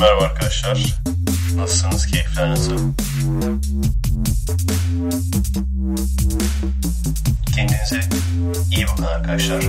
Merhaba arkadaşlar. Nasılsınız? Keyifler nasıl? Kendinize iyi bakın arkadaşlar.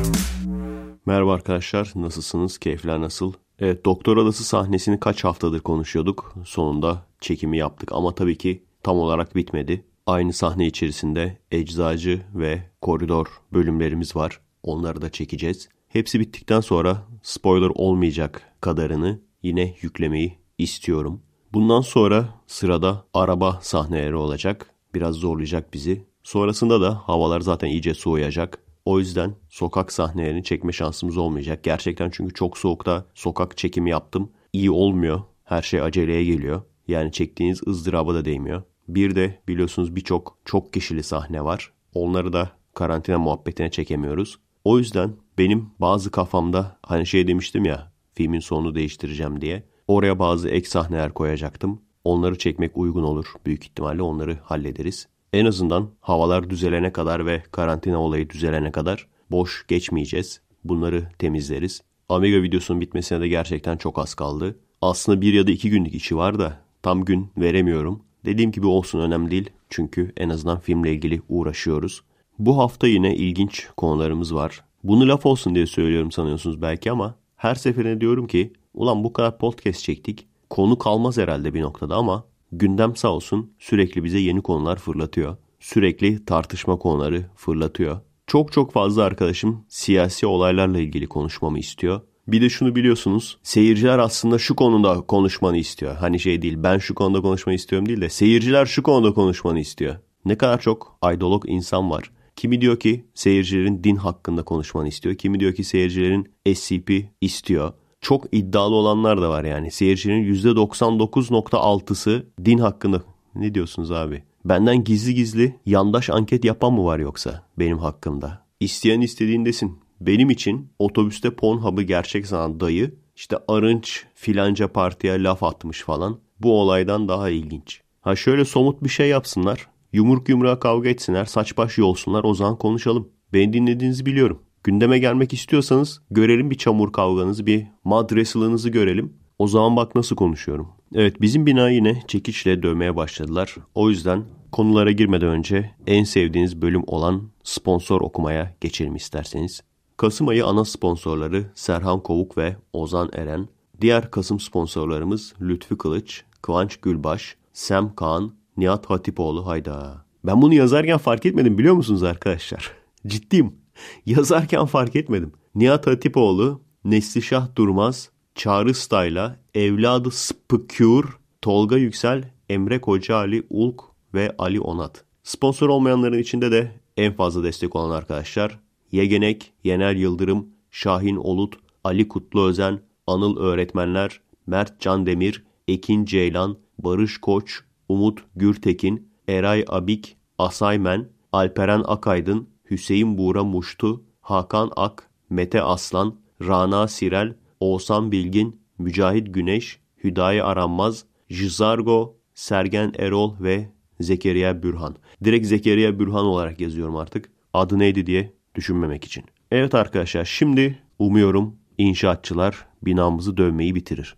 Merhaba arkadaşlar. Nasılsınız? Keyifler nasıl? Evet, Doktor Adası sahnesini kaç haftadır konuşuyorduk. Sonunda çekimi yaptık ama tabii ki tam olarak bitmedi. Aynı sahne içerisinde Eczacı ve Koridor bölümlerimiz var. Onları da çekeceğiz. Hepsi bittikten sonra spoiler olmayacak kadarını yine yüklemeyi istiyorum. Bundan sonra sırada araba sahneleri olacak. Biraz zorlayacak bizi. Sonrasında da havalar zaten iyice soğuyacak. O yüzden sokak sahnelerini çekme şansımız olmayacak. Gerçekten çünkü çok soğukta sokak çekimi yaptım. İyi olmuyor. Her şey aceleye geliyor. Yani çektiğiniz ızdıraba da değmiyor. Bir de biliyorsunuz birçok çok kişili sahne var. Onları da karantina muhabbetine çekemiyoruz. O yüzden benim bazı kafamda hani şey demiştim ya filmin sonunu değiştireceğim diye. Oraya bazı ek sahneler koyacaktım. Onları çekmek uygun olur. Büyük ihtimalle onları hallederiz. En azından havalar düzelene kadar ve karantina olayı düzelene kadar boş geçmeyeceğiz. Bunları temizleriz. Amiga videosunun bitmesine de gerçekten çok az kaldı. Aslında bir ya da iki günlük işi var da tam gün veremiyorum. Dediğim gibi olsun önemli değil. Çünkü en azından filmle ilgili uğraşıyoruz. Bu hafta yine ilginç konularımız var. Bunu laf olsun diye söylüyorum sanıyorsunuz belki ama her seferinde diyorum ki ulan bu kadar podcast çektik. Konu kalmaz herhalde bir noktada ama gündem sağ olsun sürekli bize yeni konular fırlatıyor. Sürekli tartışma konuları fırlatıyor. Çok çok fazla arkadaşım siyasi olaylarla ilgili konuşmamı istiyor. Bir de şunu biliyorsunuz seyirciler aslında şu konuda konuşmanı istiyor. Hani şey değil ben şu konuda konuşmayı istiyorum değil de seyirciler şu konuda konuşmanı istiyor. Ne kadar çok aydolog insan var. Kimi diyor ki seyircilerin din hakkında konuşmanı istiyor. Kimi diyor ki seyircilerin SCP istiyor. Çok iddialı olanlar da var yani. Seyircinin %99.6'sı din hakkında. Ne diyorsunuz abi? Benden gizli gizli yandaş anket yapan mı var yoksa benim hakkımda? İsteyen istediğindesin. Benim için otobüste Pornhub'ı gerçek zaman dayı işte Arınç filanca partiye laf atmış falan. Bu olaydan daha ilginç. Ha şöyle somut bir şey yapsınlar. Yumruk yumruğa kavga etsinler, saç baş yolsunlar o zaman konuşalım. Beni dinlediğinizi biliyorum. Gündeme gelmek istiyorsanız görelim bir çamur kavganızı, bir mad wrestling'ınızı görelim. O zaman bak nasıl konuşuyorum. Evet bizim bina yine çekiçle dövmeye başladılar. O yüzden konulara girmeden önce en sevdiğiniz bölüm olan sponsor okumaya geçelim isterseniz. Kasım ayı ana sponsorları Serhan Kovuk ve Ozan Eren. Diğer Kasım sponsorlarımız Lütfü Kılıç, Kıvanç Gülbaş, Sem Kaan, Nihat Hatipoğlu hayda. Ben bunu yazarken fark etmedim biliyor musunuz arkadaşlar? Ciddiyim. Yazarken fark etmedim. Nihat Hatipoğlu, Neslişah Durmaz, Çağrı Stayla, Evladı Spıkür, Tolga Yüksel, Emre Koca Ali Ulk ve Ali Onat. Sponsor olmayanların içinde de en fazla destek olan arkadaşlar Yegenek, Yener Yıldırım, Şahin Olut, Ali Kutlu Özen, Anıl Öğretmenler, Mert Can Demir, Ekin Ceylan, Barış Koç, Umut Gürtekin, Eray Abik, Asaymen, Alperen Akaydın, Hüseyin Buğra Muştu, Hakan Ak, Mete Aslan, Rana Sirel, Oğuzhan Bilgin, Mücahit Güneş, Hüdayi Aranmaz, Jizargo, Sergen Erol ve Zekeriya Bürhan. Direkt Zekeriya Bürhan olarak yazıyorum artık. Adı neydi diye düşünmemek için. Evet arkadaşlar şimdi umuyorum inşaatçılar binamızı dövmeyi bitirir.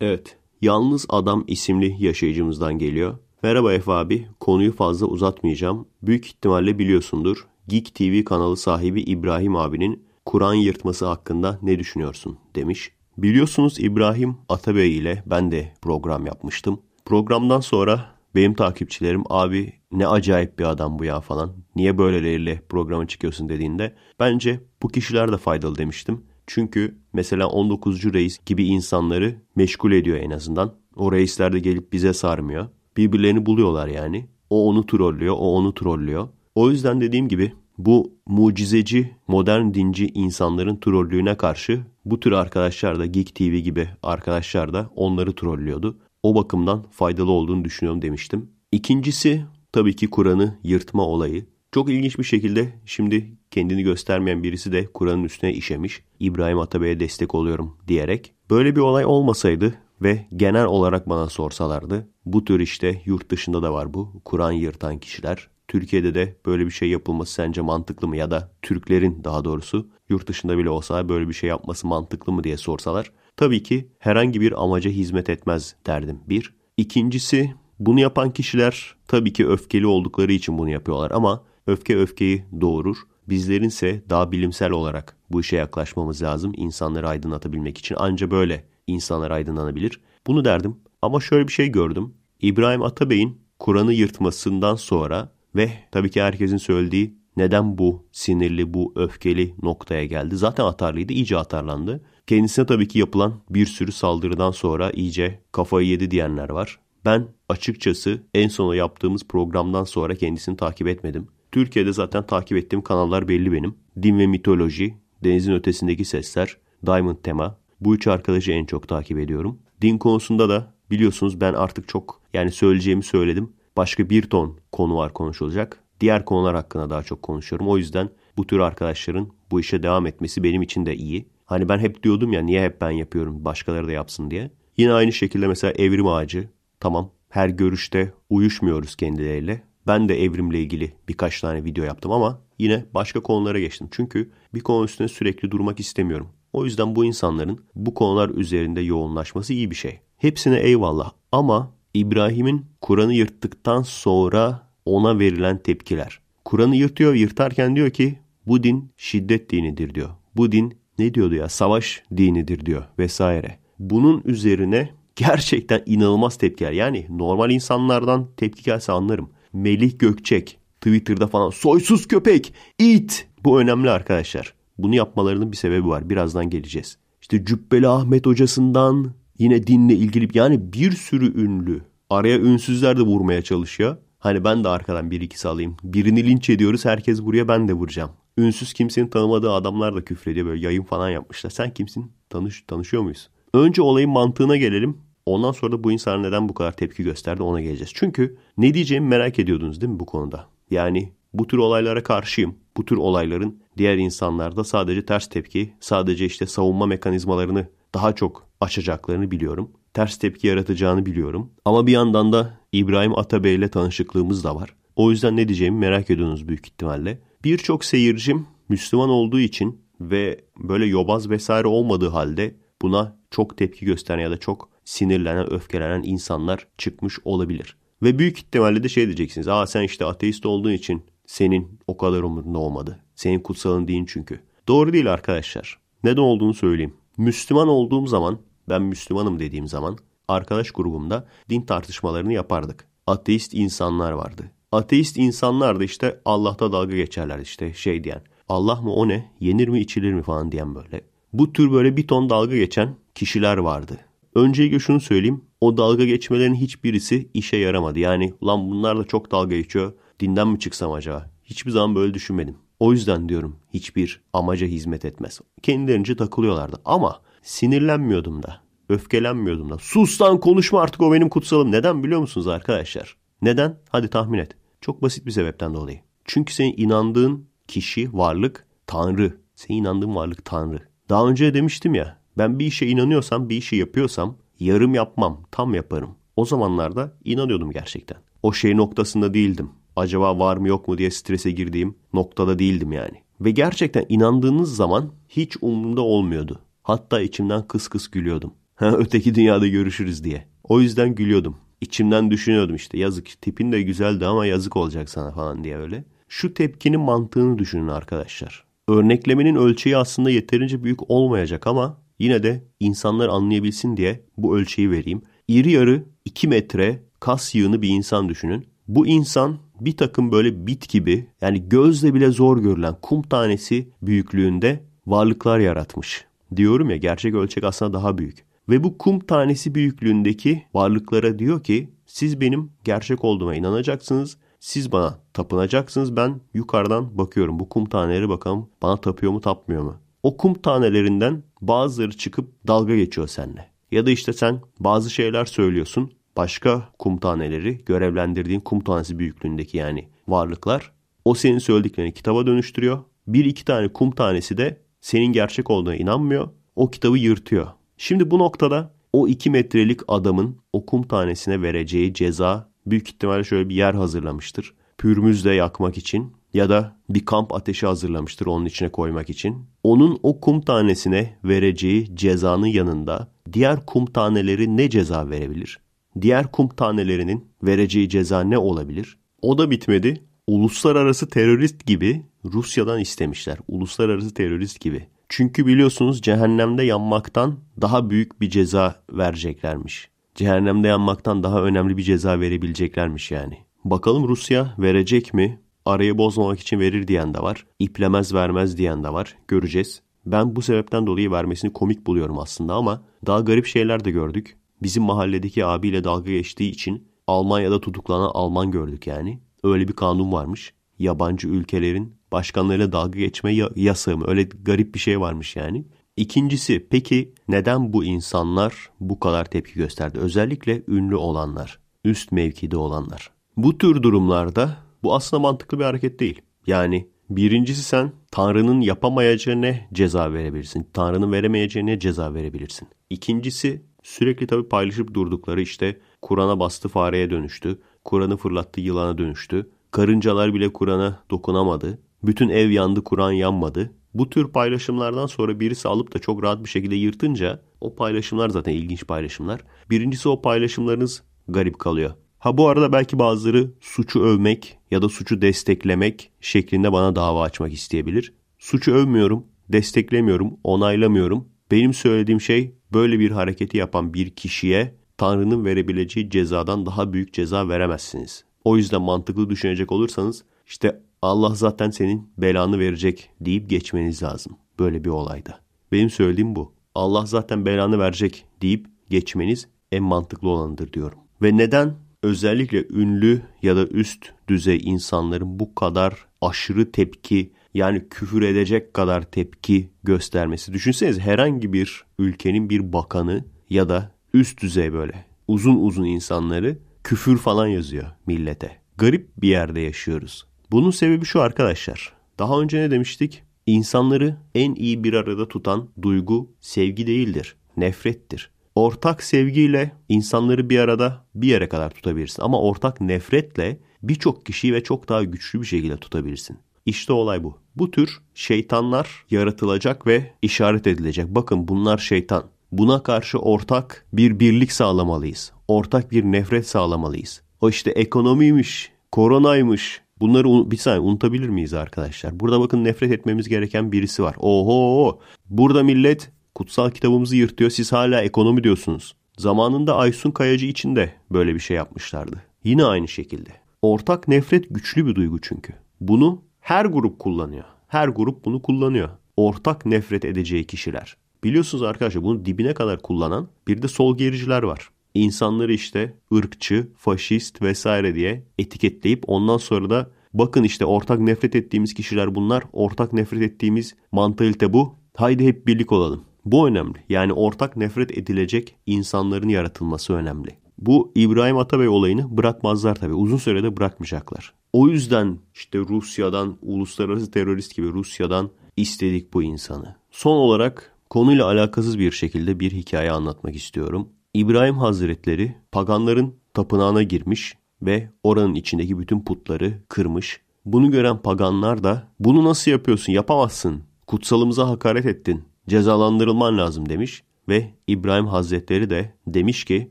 Evet Yalnız Adam isimli yaşayıcımızdan geliyor. Merhaba Efe abi, konuyu fazla uzatmayacağım. Büyük ihtimalle biliyorsundur. Geek TV kanalı sahibi İbrahim abinin Kur'an yırtması hakkında ne düşünüyorsun demiş. Biliyorsunuz İbrahim Atabey ile ben de program yapmıştım. Programdan sonra benim takipçilerim abi ne acayip bir adam bu ya falan. Niye böyleleriyle programa çıkıyorsun dediğinde bence bu kişiler de faydalı demiştim. Çünkü mesela 19. reis gibi insanları meşgul ediyor en azından. O reisler de gelip bize sarmıyor. Birbirlerini buluyorlar yani. O onu trollüyor, o onu trollüyor. O yüzden dediğim gibi bu mucizeci, modern dinci insanların trollüğüne karşı bu tür arkadaşlar da Geek TV gibi arkadaşlar da onları trollüyordu. O bakımdan faydalı olduğunu düşünüyorum demiştim. İkincisi tabii ki Kur'an'ı yırtma olayı. Çok ilginç bir şekilde şimdi kendini göstermeyen birisi de Kur'an'ın üstüne işemiş İbrahim Atabey'e destek oluyorum diyerek. Böyle bir olay olmasaydı ve genel olarak bana sorsalardı bu tür işte yurt dışında da var bu Kur'an yırtan kişiler. Türkiye'de de böyle bir şey yapılması sence mantıklı mı ya da Türklerin daha doğrusu yurt dışında bile olsa böyle bir şey yapması mantıklı mı diye sorsalar tabii ki herhangi bir amaca hizmet etmez derdim bir. İkincisi bunu yapan kişiler tabii ki öfkeli oldukları için bunu yapıyorlar ama öfke öfkeyi doğurur. Bizlerinse daha bilimsel olarak bu işe yaklaşmamız lazım insanları aydınlatabilmek için. Anca böyle insanlar aydınlanabilir. Bunu derdim ama şöyle bir şey gördüm. İbrahim Atabey'in Kur'an'ı yırtmasından sonra ve tabii ki herkesin söylediği neden bu sinirli, bu öfkeli noktaya geldi? Zaten atarlıydı, iyice atarlandı. Kendisine tabii ki yapılan bir sürü saldırıdan sonra iyice kafayı yedi diyenler var. Ben açıkçası en sona yaptığımız programdan sonra kendisini takip etmedim. Türkiye'de zaten takip ettiğim kanallar belli benim. Din ve Mitoloji, Denizin Ötesindeki Sesler, Diamond Tema. Bu üç arkadaşı en çok takip ediyorum. Din konusunda da biliyorsunuz ben artık çok yani söyleyeceğimi söyledim. Başka bir ton konu var konuşulacak. Diğer konular hakkında daha çok konuşuyorum. O yüzden bu tür arkadaşların bu işe devam etmesi benim için de iyi. Hani ben hep diyordum ya niye hep ben yapıyorum başkaları da yapsın diye. Yine aynı şekilde mesela evrim ağacı tamam her görüşte uyuşmuyoruz kendileriyle ben de evrimle ilgili birkaç tane video yaptım ama yine başka konulara geçtim. Çünkü bir konu üstüne sürekli durmak istemiyorum. O yüzden bu insanların bu konular üzerinde yoğunlaşması iyi bir şey. Hepsine eyvallah ama İbrahim'in Kur'an'ı yırttıktan sonra ona verilen tepkiler. Kur'an'ı yırtıyor, yırtarken diyor ki bu din şiddet dinidir diyor. Bu din ne diyordu ya savaş dinidir diyor vesaire. Bunun üzerine gerçekten inanılmaz tepkiler. Yani normal insanlardan tepki gelse anlarım. Melih Gökçek Twitter'da falan soysuz köpek it bu önemli arkadaşlar. Bunu yapmalarının bir sebebi var. Birazdan geleceğiz. İşte Cübbeli Ahmet hocasından yine dinle ilgili yani bir sürü ünlü. Araya ünsüzler de vurmaya çalışıyor. Hani ben de arkadan bir iki salayım. Birini linç ediyoruz herkes buraya ben de vuracağım. Ünsüz kimsenin tanımadığı adamlar da küfrediyor böyle yayın falan yapmışlar. Sen kimsin? Tanış, tanışıyor muyuz? Önce olayın mantığına gelelim. Ondan sonra da bu insanlar neden bu kadar tepki gösterdi ona geleceğiz. Çünkü ne diyeceğimi merak ediyordunuz değil mi bu konuda? Yani bu tür olaylara karşıyım. Bu tür olayların diğer insanlarda sadece ters tepki, sadece işte savunma mekanizmalarını daha çok açacaklarını biliyorum. Ters tepki yaratacağını biliyorum. Ama bir yandan da İbrahim Atabey ile tanışıklığımız da var. O yüzden ne diyeceğimi merak ediyorsunuz büyük ihtimalle. Birçok seyircim Müslüman olduğu için ve böyle yobaz vesaire olmadığı halde buna çok tepki gösteren ya da çok sinirlenen, öfkelenen insanlar çıkmış olabilir. Ve büyük ihtimalle de şey diyeceksiniz. Aa sen işte ateist olduğun için senin o kadar umurunda olmadı. Senin kutsalın değil çünkü. Doğru değil arkadaşlar. Neden olduğunu söyleyeyim. Müslüman olduğum zaman, ben Müslümanım dediğim zaman arkadaş grubumda din tartışmalarını yapardık. Ateist insanlar vardı. Ateist insanlar da işte Allah'ta dalga geçerler işte şey diyen. Allah mı o ne? Yenir mi içilir mi falan diyen böyle. Bu tür böyle bir ton dalga geçen kişiler vardı. Öncelikle şunu söyleyeyim. O dalga geçmelerin hiçbirisi işe yaramadı. Yani lan bunlar da çok dalga geçiyor. Dinden mi çıksam acaba? Hiçbir zaman böyle düşünmedim. O yüzden diyorum hiçbir amaca hizmet etmez. Kendilerince takılıyorlardı ama sinirlenmiyordum da. Öfkelenmiyordum da. Sus lan konuşma artık o benim kutsalım. Neden biliyor musunuz arkadaşlar? Neden? Hadi tahmin et. Çok basit bir sebepten dolayı. Çünkü senin inandığın kişi, varlık Tanrı. Senin inandığın varlık Tanrı. Daha önce demiştim ya ben bir işe inanıyorsam, bir işi yapıyorsam yarım yapmam, tam yaparım. O zamanlarda inanıyordum gerçekten. O şey noktasında değildim. Acaba var mı yok mu diye strese girdiğim noktada değildim yani. Ve gerçekten inandığınız zaman hiç umurumda olmuyordu. Hatta içimden kıs kıs gülüyordum. Ha, öteki dünyada görüşürüz diye. O yüzden gülüyordum. İçimden düşünüyordum işte yazık tipin de güzeldi ama yazık olacak sana falan diye öyle. Şu tepkinin mantığını düşünün arkadaşlar. Örneklemenin ölçeği aslında yeterince büyük olmayacak ama Yine de insanlar anlayabilsin diye bu ölçeği vereyim. İri yarı 2 metre kas yığını bir insan düşünün. Bu insan bir takım böyle bit gibi yani gözle bile zor görülen kum tanesi büyüklüğünde varlıklar yaratmış. Diyorum ya gerçek ölçek aslında daha büyük. Ve bu kum tanesi büyüklüğündeki varlıklara diyor ki siz benim gerçek olduğuma inanacaksınız. Siz bana tapınacaksınız. Ben yukarıdan bakıyorum. Bu kum taneleri bakalım bana tapıyor mu tapmıyor mu? o kum tanelerinden bazıları çıkıp dalga geçiyor seninle. Ya da işte sen bazı şeyler söylüyorsun. Başka kum taneleri, görevlendirdiğin kum tanesi büyüklüğündeki yani varlıklar o senin söylediklerini kitaba dönüştürüyor. Bir iki tane kum tanesi de senin gerçek olduğuna inanmıyor. O kitabı yırtıyor. Şimdi bu noktada o iki metrelik adamın o kum tanesine vereceği ceza büyük ihtimalle şöyle bir yer hazırlamıştır. Pürmüzle yakmak için ya da bir kamp ateşi hazırlamıştır onun içine koymak için onun o kum tanesine vereceği cezanın yanında diğer kum taneleri ne ceza verebilir? Diğer kum tanelerinin vereceği ceza ne olabilir? O da bitmedi. Uluslararası terörist gibi Rusya'dan istemişler. Uluslararası terörist gibi. Çünkü biliyorsunuz cehennemde yanmaktan daha büyük bir ceza vereceklermiş. Cehennemde yanmaktan daha önemli bir ceza verebileceklermiş yani. Bakalım Rusya verecek mi? arayı bozmamak için verir diyen de var. İplemez vermez diyen de var. Göreceğiz. Ben bu sebepten dolayı vermesini komik buluyorum aslında ama daha garip şeyler de gördük. Bizim mahalledeki abiyle dalga geçtiği için Almanya'da tutuklanan Alman gördük yani. Öyle bir kanun varmış. Yabancı ülkelerin başkanlarıyla dalga geçme yasağı mı? Öyle garip bir şey varmış yani. İkincisi peki neden bu insanlar bu kadar tepki gösterdi? Özellikle ünlü olanlar, üst mevkide olanlar. Bu tür durumlarda bu aslında mantıklı bir hareket değil. Yani birincisi sen Tanrı'nın yapamayacağına ceza verebilirsin. Tanrı'nın veremeyeceğine ceza verebilirsin. İkincisi sürekli tabii paylaşıp durdukları işte Kur'an'a bastı fareye dönüştü. Kur'an'ı fırlattı yılana dönüştü. Karıncalar bile Kur'an'a dokunamadı. Bütün ev yandı Kur'an yanmadı. Bu tür paylaşımlardan sonra birisi alıp da çok rahat bir şekilde yırtınca o paylaşımlar zaten ilginç paylaşımlar. Birincisi o paylaşımlarınız garip kalıyor. Ha bu arada belki bazıları suçu övmek ya da suçu desteklemek şeklinde bana dava açmak isteyebilir. Suçu övmüyorum, desteklemiyorum, onaylamıyorum. Benim söylediğim şey böyle bir hareketi yapan bir kişiye Tanrı'nın verebileceği cezadan daha büyük ceza veremezsiniz. O yüzden mantıklı düşünecek olursanız işte Allah zaten senin belanı verecek deyip geçmeniz lazım böyle bir olayda. Benim söylediğim bu. Allah zaten belanı verecek deyip geçmeniz en mantıklı olanıdır diyorum. Ve neden özellikle ünlü ya da üst düzey insanların bu kadar aşırı tepki yani küfür edecek kadar tepki göstermesi. Düşünseniz herhangi bir ülkenin bir bakanı ya da üst düzey böyle uzun uzun insanları küfür falan yazıyor millete. Garip bir yerde yaşıyoruz. Bunun sebebi şu arkadaşlar. Daha önce ne demiştik? İnsanları en iyi bir arada tutan duygu sevgi değildir, nefrettir ortak sevgiyle insanları bir arada bir yere kadar tutabilirsin. Ama ortak nefretle birçok kişiyi ve çok daha güçlü bir şekilde tutabilirsin. İşte olay bu. Bu tür şeytanlar yaratılacak ve işaret edilecek. Bakın bunlar şeytan. Buna karşı ortak bir birlik sağlamalıyız. Ortak bir nefret sağlamalıyız. O işte ekonomiymiş, koronaymış. Bunları bir saniye unutabilir miyiz arkadaşlar? Burada bakın nefret etmemiz gereken birisi var. Oho! Burada millet Kutsal kitabımızı yırtıyor siz hala ekonomi diyorsunuz. Zamanında Aysun Kayacı için de böyle bir şey yapmışlardı. Yine aynı şekilde. Ortak nefret güçlü bir duygu çünkü. Bunu her grup kullanıyor. Her grup bunu kullanıyor. Ortak nefret edeceği kişiler. Biliyorsunuz arkadaşlar bunu dibine kadar kullanan bir de sol gericiler var. İnsanları işte ırkçı, faşist vesaire diye etiketleyip ondan sonra da bakın işte ortak nefret ettiğimiz kişiler bunlar. Ortak nefret ettiğimiz mantalite bu. Haydi hep birlik olalım. Bu önemli. Yani ortak nefret edilecek insanların yaratılması önemli. Bu İbrahim Atabey olayını bırakmazlar tabii. Uzun sürede bırakmayacaklar. O yüzden işte Rusya'dan uluslararası terörist gibi Rusya'dan istedik bu insanı. Son olarak konuyla alakasız bir şekilde bir hikaye anlatmak istiyorum. İbrahim Hazretleri paganların tapınağına girmiş ve oranın içindeki bütün putları kırmış. Bunu gören paganlar da bunu nasıl yapıyorsun yapamazsın kutsalımıza hakaret ettin cezalandırılman lazım demiş ve İbrahim Hazretleri de demiş ki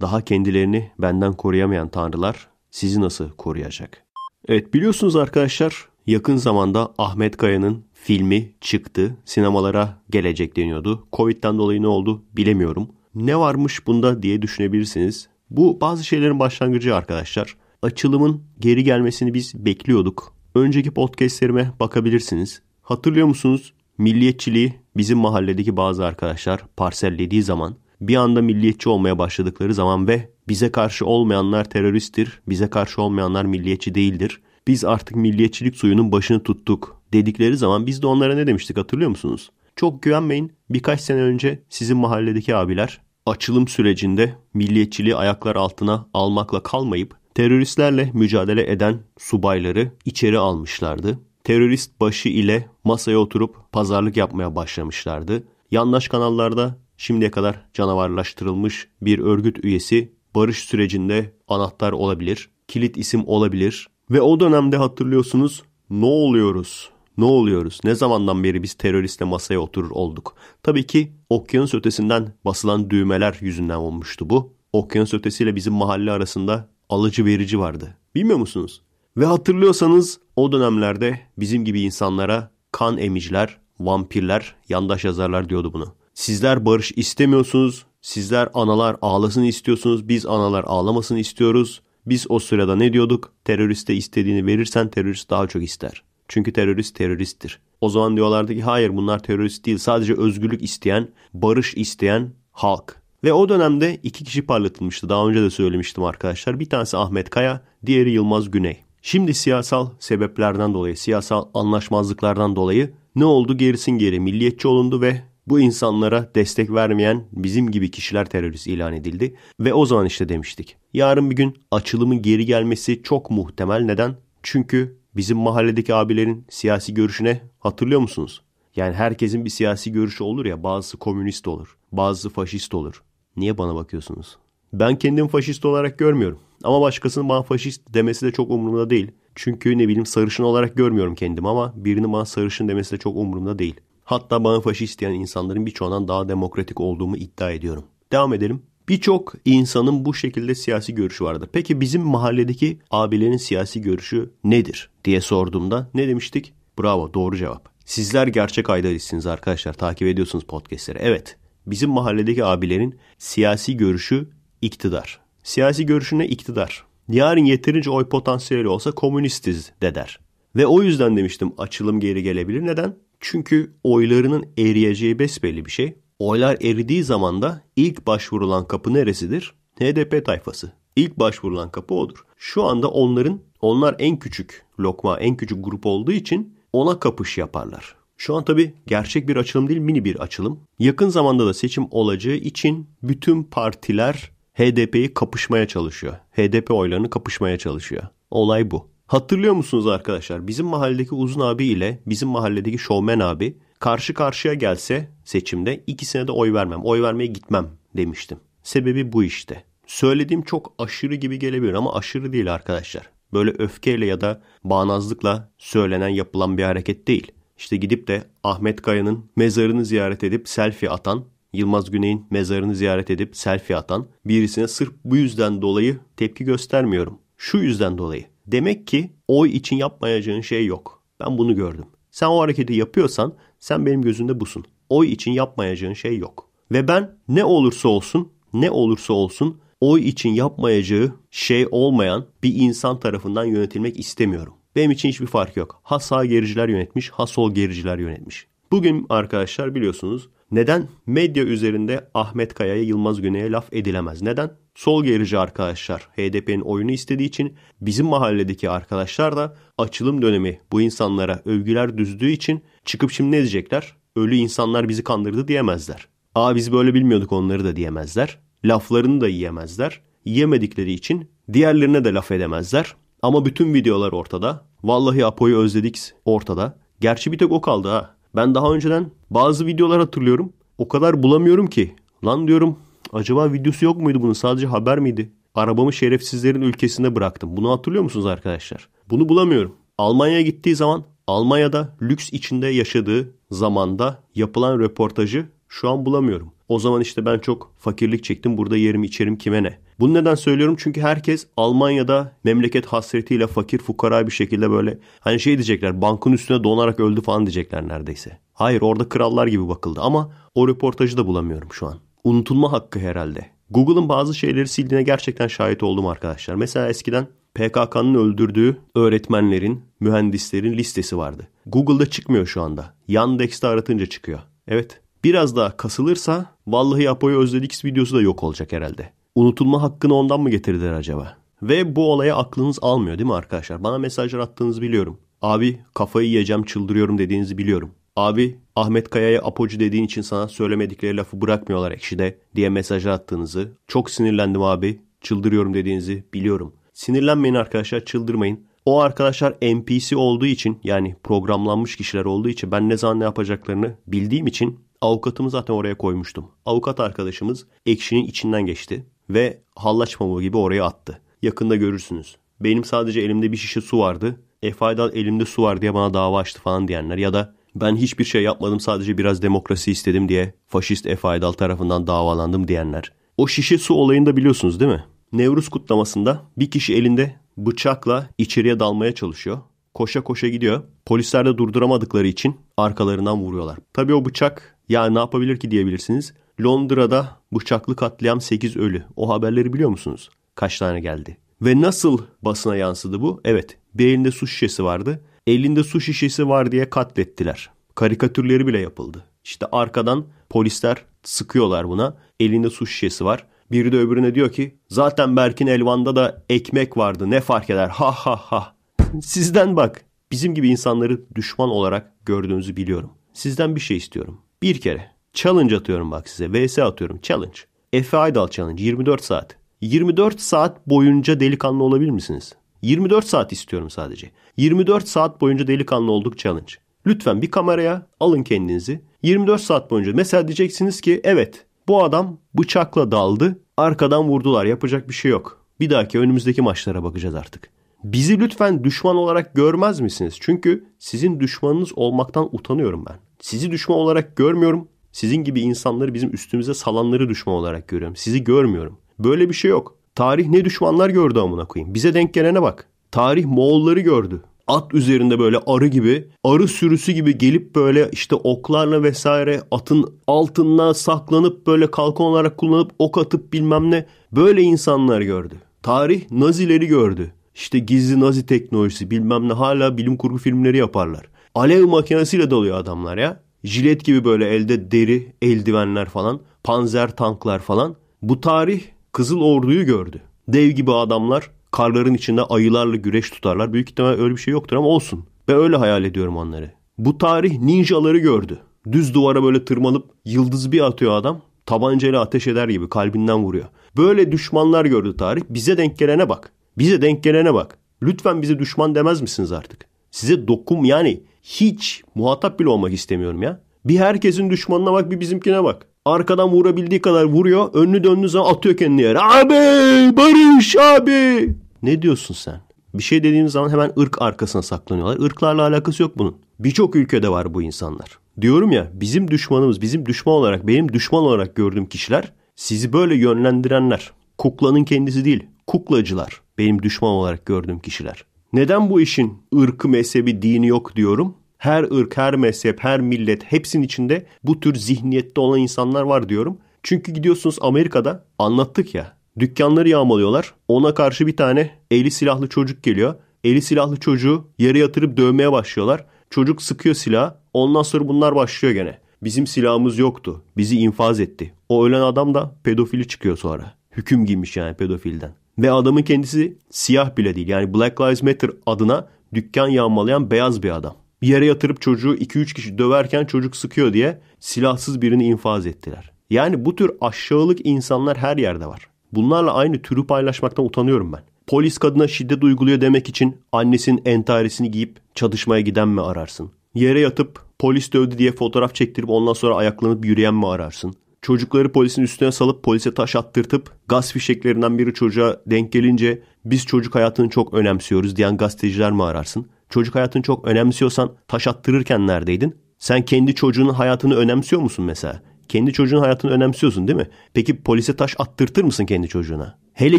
daha kendilerini benden koruyamayan tanrılar sizi nasıl koruyacak? Evet biliyorsunuz arkadaşlar yakın zamanda Ahmet Kaya'nın filmi çıktı. Sinemalara gelecek deniyordu. Covid'den dolayı ne oldu bilemiyorum. Ne varmış bunda diye düşünebilirsiniz. Bu bazı şeylerin başlangıcı arkadaşlar. Açılımın geri gelmesini biz bekliyorduk. Önceki podcastlerime bakabilirsiniz. Hatırlıyor musunuz? Milliyetçiliği Bizim mahalledeki bazı arkadaşlar parsellediği zaman bir anda milliyetçi olmaya başladıkları zaman ve bize karşı olmayanlar teröristtir, bize karşı olmayanlar milliyetçi değildir. Biz artık milliyetçilik suyunun başını tuttuk dedikleri zaman biz de onlara ne demiştik hatırlıyor musunuz? Çok güvenmeyin. Birkaç sene önce sizin mahalledeki abiler açılım sürecinde milliyetçiliği ayaklar altına almakla kalmayıp teröristlerle mücadele eden subayları içeri almışlardı terörist başı ile masaya oturup pazarlık yapmaya başlamışlardı. Yandaş kanallarda şimdiye kadar canavarlaştırılmış bir örgüt üyesi barış sürecinde anahtar olabilir, kilit isim olabilir ve o dönemde hatırlıyorsunuz ne oluyoruz? Ne oluyoruz? Ne zamandan beri biz teröristle masaya oturur olduk? Tabii ki okyanus ötesinden basılan düğmeler yüzünden olmuştu bu. Okyanus ötesiyle bizim mahalle arasında alıcı verici vardı. Bilmiyor musunuz? Ve hatırlıyorsanız o dönemlerde bizim gibi insanlara kan emiciler, vampirler, yandaş yazarlar diyordu bunu. Sizler barış istemiyorsunuz, sizler analar ağlasın istiyorsunuz, biz analar ağlamasını istiyoruz. Biz o sırada ne diyorduk? Teröriste istediğini verirsen terörist daha çok ister. Çünkü terörist teröristtir. O zaman diyorlardı ki hayır bunlar terörist değil sadece özgürlük isteyen, barış isteyen halk. Ve o dönemde iki kişi parlatılmıştı. Daha önce de söylemiştim arkadaşlar. Bir tanesi Ahmet Kaya, diğeri Yılmaz Güney. Şimdi siyasal sebeplerden dolayı, siyasal anlaşmazlıklardan dolayı ne oldu gerisin geri milliyetçi olundu ve bu insanlara destek vermeyen bizim gibi kişiler terörist ilan edildi. Ve o zaman işte demiştik. Yarın bir gün açılımın geri gelmesi çok muhtemel. Neden? Çünkü bizim mahalledeki abilerin siyasi görüşüne hatırlıyor musunuz? Yani herkesin bir siyasi görüşü olur ya bazısı komünist olur, bazısı faşist olur. Niye bana bakıyorsunuz? Ben kendimi faşist olarak görmüyorum. Ama başkasının bana faşist demesi de çok umurumda değil. Çünkü ne bileyim sarışın olarak görmüyorum kendimi ama birinin bana sarışın demesi de çok umurumda değil. Hatta bana faşist diyen insanların birçoğundan daha demokratik olduğumu iddia ediyorum. Devam edelim. Birçok insanın bu şekilde siyasi görüşü vardır. Peki bizim mahalledeki abilerin siyasi görüşü nedir diye sorduğumda ne demiştik? Bravo doğru cevap. Sizler gerçek aydalisiniz arkadaşlar. Takip ediyorsunuz podcastleri. Evet bizim mahalledeki abilerin siyasi görüşü iktidar. Siyasi görüşüne iktidar. Yarın yeterince oy potansiyeli olsa komünistiz de der. Ve o yüzden demiştim açılım geri gelebilir. Neden? Çünkü oylarının eriyeceği besbelli bir şey. Oylar eridiği zaman da ilk başvurulan kapı neresidir? HDP tayfası. İlk başvurulan kapı odur. Şu anda onların, onlar en küçük lokma, en küçük grup olduğu için ona kapış yaparlar. Şu an tabi gerçek bir açılım değil mini bir açılım. Yakın zamanda da seçim olacağı için bütün partiler HDP'yi kapışmaya çalışıyor. HDP oylarını kapışmaya çalışıyor. Olay bu. Hatırlıyor musunuz arkadaşlar? Bizim mahalledeki uzun abi ile bizim mahalledeki şovmen abi karşı karşıya gelse seçimde ikisine de oy vermem. Oy vermeye gitmem demiştim. Sebebi bu işte. Söylediğim çok aşırı gibi gelebilir ama aşırı değil arkadaşlar. Böyle öfkeyle ya da bağnazlıkla söylenen yapılan bir hareket değil. İşte gidip de Ahmet Kaya'nın mezarını ziyaret edip selfie atan Yılmaz Güney'in mezarını ziyaret edip selfie atan birisine sırf bu yüzden dolayı tepki göstermiyorum. Şu yüzden dolayı. Demek ki oy için yapmayacağın şey yok. Ben bunu gördüm. Sen o hareketi yapıyorsan sen benim gözümde busun. Oy için yapmayacağın şey yok. Ve ben ne olursa olsun ne olursa olsun oy için yapmayacağı şey olmayan bir insan tarafından yönetilmek istemiyorum. Benim için hiçbir fark yok. Ha sağ gericiler yönetmiş, ha sol gericiler yönetmiş. Bugün arkadaşlar biliyorsunuz neden? Medya üzerinde Ahmet Kaya'ya Yılmaz Güney'e laf edilemez. Neden? Sol gerici arkadaşlar HDP'nin oyunu istediği için bizim mahalledeki arkadaşlar da açılım dönemi bu insanlara övgüler düzdüğü için çıkıp şimdi ne diyecekler? Ölü insanlar bizi kandırdı diyemezler. Aa biz böyle bilmiyorduk onları da diyemezler. Laflarını da yiyemezler. Yiyemedikleri için diğerlerine de laf edemezler. Ama bütün videolar ortada. Vallahi Apo'yu özledik ortada. Gerçi bir tek o kaldı ha. Ben daha önceden bazı videolar hatırlıyorum. O kadar bulamıyorum ki. Lan diyorum acaba videosu yok muydu bunun sadece haber miydi? Arabamı şerefsizlerin ülkesinde bıraktım. Bunu hatırlıyor musunuz arkadaşlar? Bunu bulamıyorum. Almanya'ya gittiği zaman Almanya'da lüks içinde yaşadığı zamanda yapılan röportajı şu an bulamıyorum. O zaman işte ben çok fakirlik çektim. Burada yerim içerim kime ne? Bunu neden söylüyorum? Çünkü herkes Almanya'da memleket hasretiyle fakir fukara bir şekilde böyle hani şey diyecekler bankın üstüne donarak öldü falan diyecekler neredeyse. Hayır orada krallar gibi bakıldı ama o röportajı da bulamıyorum şu an. Unutulma hakkı herhalde. Google'ın bazı şeyleri sildiğine gerçekten şahit oldum arkadaşlar. Mesela eskiden PKK'nın öldürdüğü öğretmenlerin, mühendislerin listesi vardı. Google'da çıkmıyor şu anda. Yandex'te aratınca çıkıyor. Evet Biraz daha kasılırsa vallahi Apo'yu özledik videosu da yok olacak herhalde. Unutulma hakkını ondan mı getirdiler acaba? Ve bu olaya aklınız almıyor değil mi arkadaşlar? Bana mesajlar attığınızı biliyorum. Abi kafayı yiyeceğim çıldırıyorum dediğinizi biliyorum. Abi Ahmet Kaya'ya apocu dediğin için sana söylemedikleri lafı bırakmıyorlar ekşide diye mesaj attığınızı. Çok sinirlendim abi çıldırıyorum dediğinizi biliyorum. Sinirlenmeyin arkadaşlar çıldırmayın. O arkadaşlar NPC olduğu için yani programlanmış kişiler olduğu için ben ne zaman ne yapacaklarını bildiğim için Avukatımı zaten oraya koymuştum. Avukat arkadaşımız ekşinin içinden geçti ve hallaç pamuğu gibi oraya attı. Yakında görürsünüz. Benim sadece elimde bir şişe su vardı. Efe Aydal elimde su var diye bana dava açtı falan diyenler ya da ben hiçbir şey yapmadım sadece biraz demokrasi istedim diye faşist Efe Aydal tarafından davalandım diyenler. O şişe su olayını da biliyorsunuz değil mi? Nevruz kutlamasında bir kişi elinde bıçakla içeriye dalmaya çalışıyor. Koşa koşa gidiyor. Polisler de durduramadıkları için arkalarından vuruyorlar. Tabii o bıçak ya ne yapabilir ki diyebilirsiniz. Londra'da bıçaklı katliam 8 ölü. O haberleri biliyor musunuz? Kaç tane geldi? Ve nasıl basına yansıdı bu? Evet bir elinde su şişesi vardı. Elinde su şişesi var diye katlettiler. Karikatürleri bile yapıldı. İşte arkadan polisler sıkıyorlar buna. Elinde su şişesi var. Biri de öbürüne diyor ki zaten Berk'in elvanda da ekmek vardı ne fark eder ha ha ha. Sizden bak bizim gibi insanları düşman olarak gördüğünüzü biliyorum. Sizden bir şey istiyorum. Bir kere. Challenge atıyorum bak size. VS atıyorum. Challenge. Efe Aydal Challenge. 24 saat. 24 saat boyunca delikanlı olabilir misiniz? 24 saat istiyorum sadece. 24 saat boyunca delikanlı olduk challenge. Lütfen bir kameraya alın kendinizi. 24 saat boyunca mesela diyeceksiniz ki evet bu adam bıçakla daldı arkadan vurdular yapacak bir şey yok. Bir dahaki önümüzdeki maçlara bakacağız artık. Bizi lütfen düşman olarak görmez misiniz? Çünkü sizin düşmanınız olmaktan utanıyorum ben. Sizi düşman olarak görmüyorum. Sizin gibi insanları bizim üstümüze salanları düşman olarak görüyorum. Sizi görmüyorum. Böyle bir şey yok. Tarih ne düşmanlar gördü amına koyayım. Bize denk gelene bak. Tarih Moğolları gördü. At üzerinde böyle arı gibi, arı sürüsü gibi gelip böyle işte oklarla vesaire atın altından saklanıp böyle kalkan olarak kullanıp ok atıp bilmem ne. Böyle insanlar gördü. Tarih Nazileri gördü. İşte gizli Nazi teknolojisi bilmem ne hala bilim kurgu filmleri yaparlar. Alev makinesiyle dalıyor adamlar ya. Jilet gibi böyle elde deri, eldivenler falan, panzer tanklar falan. Bu tarih Kızıl Ordu'yu gördü. Dev gibi adamlar karların içinde ayılarla güreş tutarlar. Büyük ihtimal öyle bir şey yoktur ama olsun. Ben öyle hayal ediyorum onları. Bu tarih ninjaları gördü. Düz duvara böyle tırmanıp yıldız bir atıyor adam. Tabancayla ateş eder gibi kalbinden vuruyor. Böyle düşmanlar gördü tarih. Bize denk gelene bak. Bize denk gelene bak. Lütfen bize düşman demez misiniz artık? Size dokun yani hiç muhatap bile olmak istemiyorum ya. Bir herkesin düşmanına bak bir bizimkine bak. Arkadan vurabildiği kadar vuruyor. Önlü döndüğü zaman atıyor kendini yere. Abi barış abi. Ne diyorsun sen? Bir şey dediğimiz zaman hemen ırk arkasına saklanıyorlar. Irklarla alakası yok bunun. Birçok ülkede var bu insanlar. Diyorum ya bizim düşmanımız, bizim düşman olarak, benim düşman olarak gördüğüm kişiler sizi böyle yönlendirenler. Kuklanın kendisi değil, kuklacılar benim düşman olarak gördüğüm kişiler. Neden bu işin ırkı, mezhebi, dini yok diyorum? her ırk, her mezhep, her millet hepsinin içinde bu tür zihniyette olan insanlar var diyorum. Çünkü gidiyorsunuz Amerika'da anlattık ya dükkanları yağmalıyorlar. Ona karşı bir tane eli silahlı çocuk geliyor. Eli silahlı çocuğu yere yatırıp dövmeye başlıyorlar. Çocuk sıkıyor silahı. Ondan sonra bunlar başlıyor gene. Bizim silahımız yoktu. Bizi infaz etti. O ölen adam da pedofili çıkıyor sonra. Hüküm giymiş yani pedofilden. Ve adamın kendisi siyah bile değil. Yani Black Lives Matter adına dükkan yağmalayan beyaz bir adam bir yere yatırıp çocuğu 2-3 kişi döverken çocuk sıkıyor diye silahsız birini infaz ettiler. Yani bu tür aşağılık insanlar her yerde var. Bunlarla aynı türü paylaşmaktan utanıyorum ben. Polis kadına şiddet uyguluyor demek için annesinin entaresini giyip çatışmaya giden mi ararsın? Yere yatıp polis dövdü diye fotoğraf çektirip ondan sonra ayaklanıp yürüyen mi ararsın? Çocukları polisin üstüne salıp polise taş attırtıp gaz fişeklerinden biri çocuğa denk gelince biz çocuk hayatını çok önemsiyoruz diyen gazeteciler mi ararsın? Çocuk hayatını çok önemsiyorsan taş attırırken neredeydin? Sen kendi çocuğunun hayatını önemsiyor musun mesela? Kendi çocuğun hayatını önemsiyorsun değil mi? Peki polise taş attırtır mısın kendi çocuğuna? Hele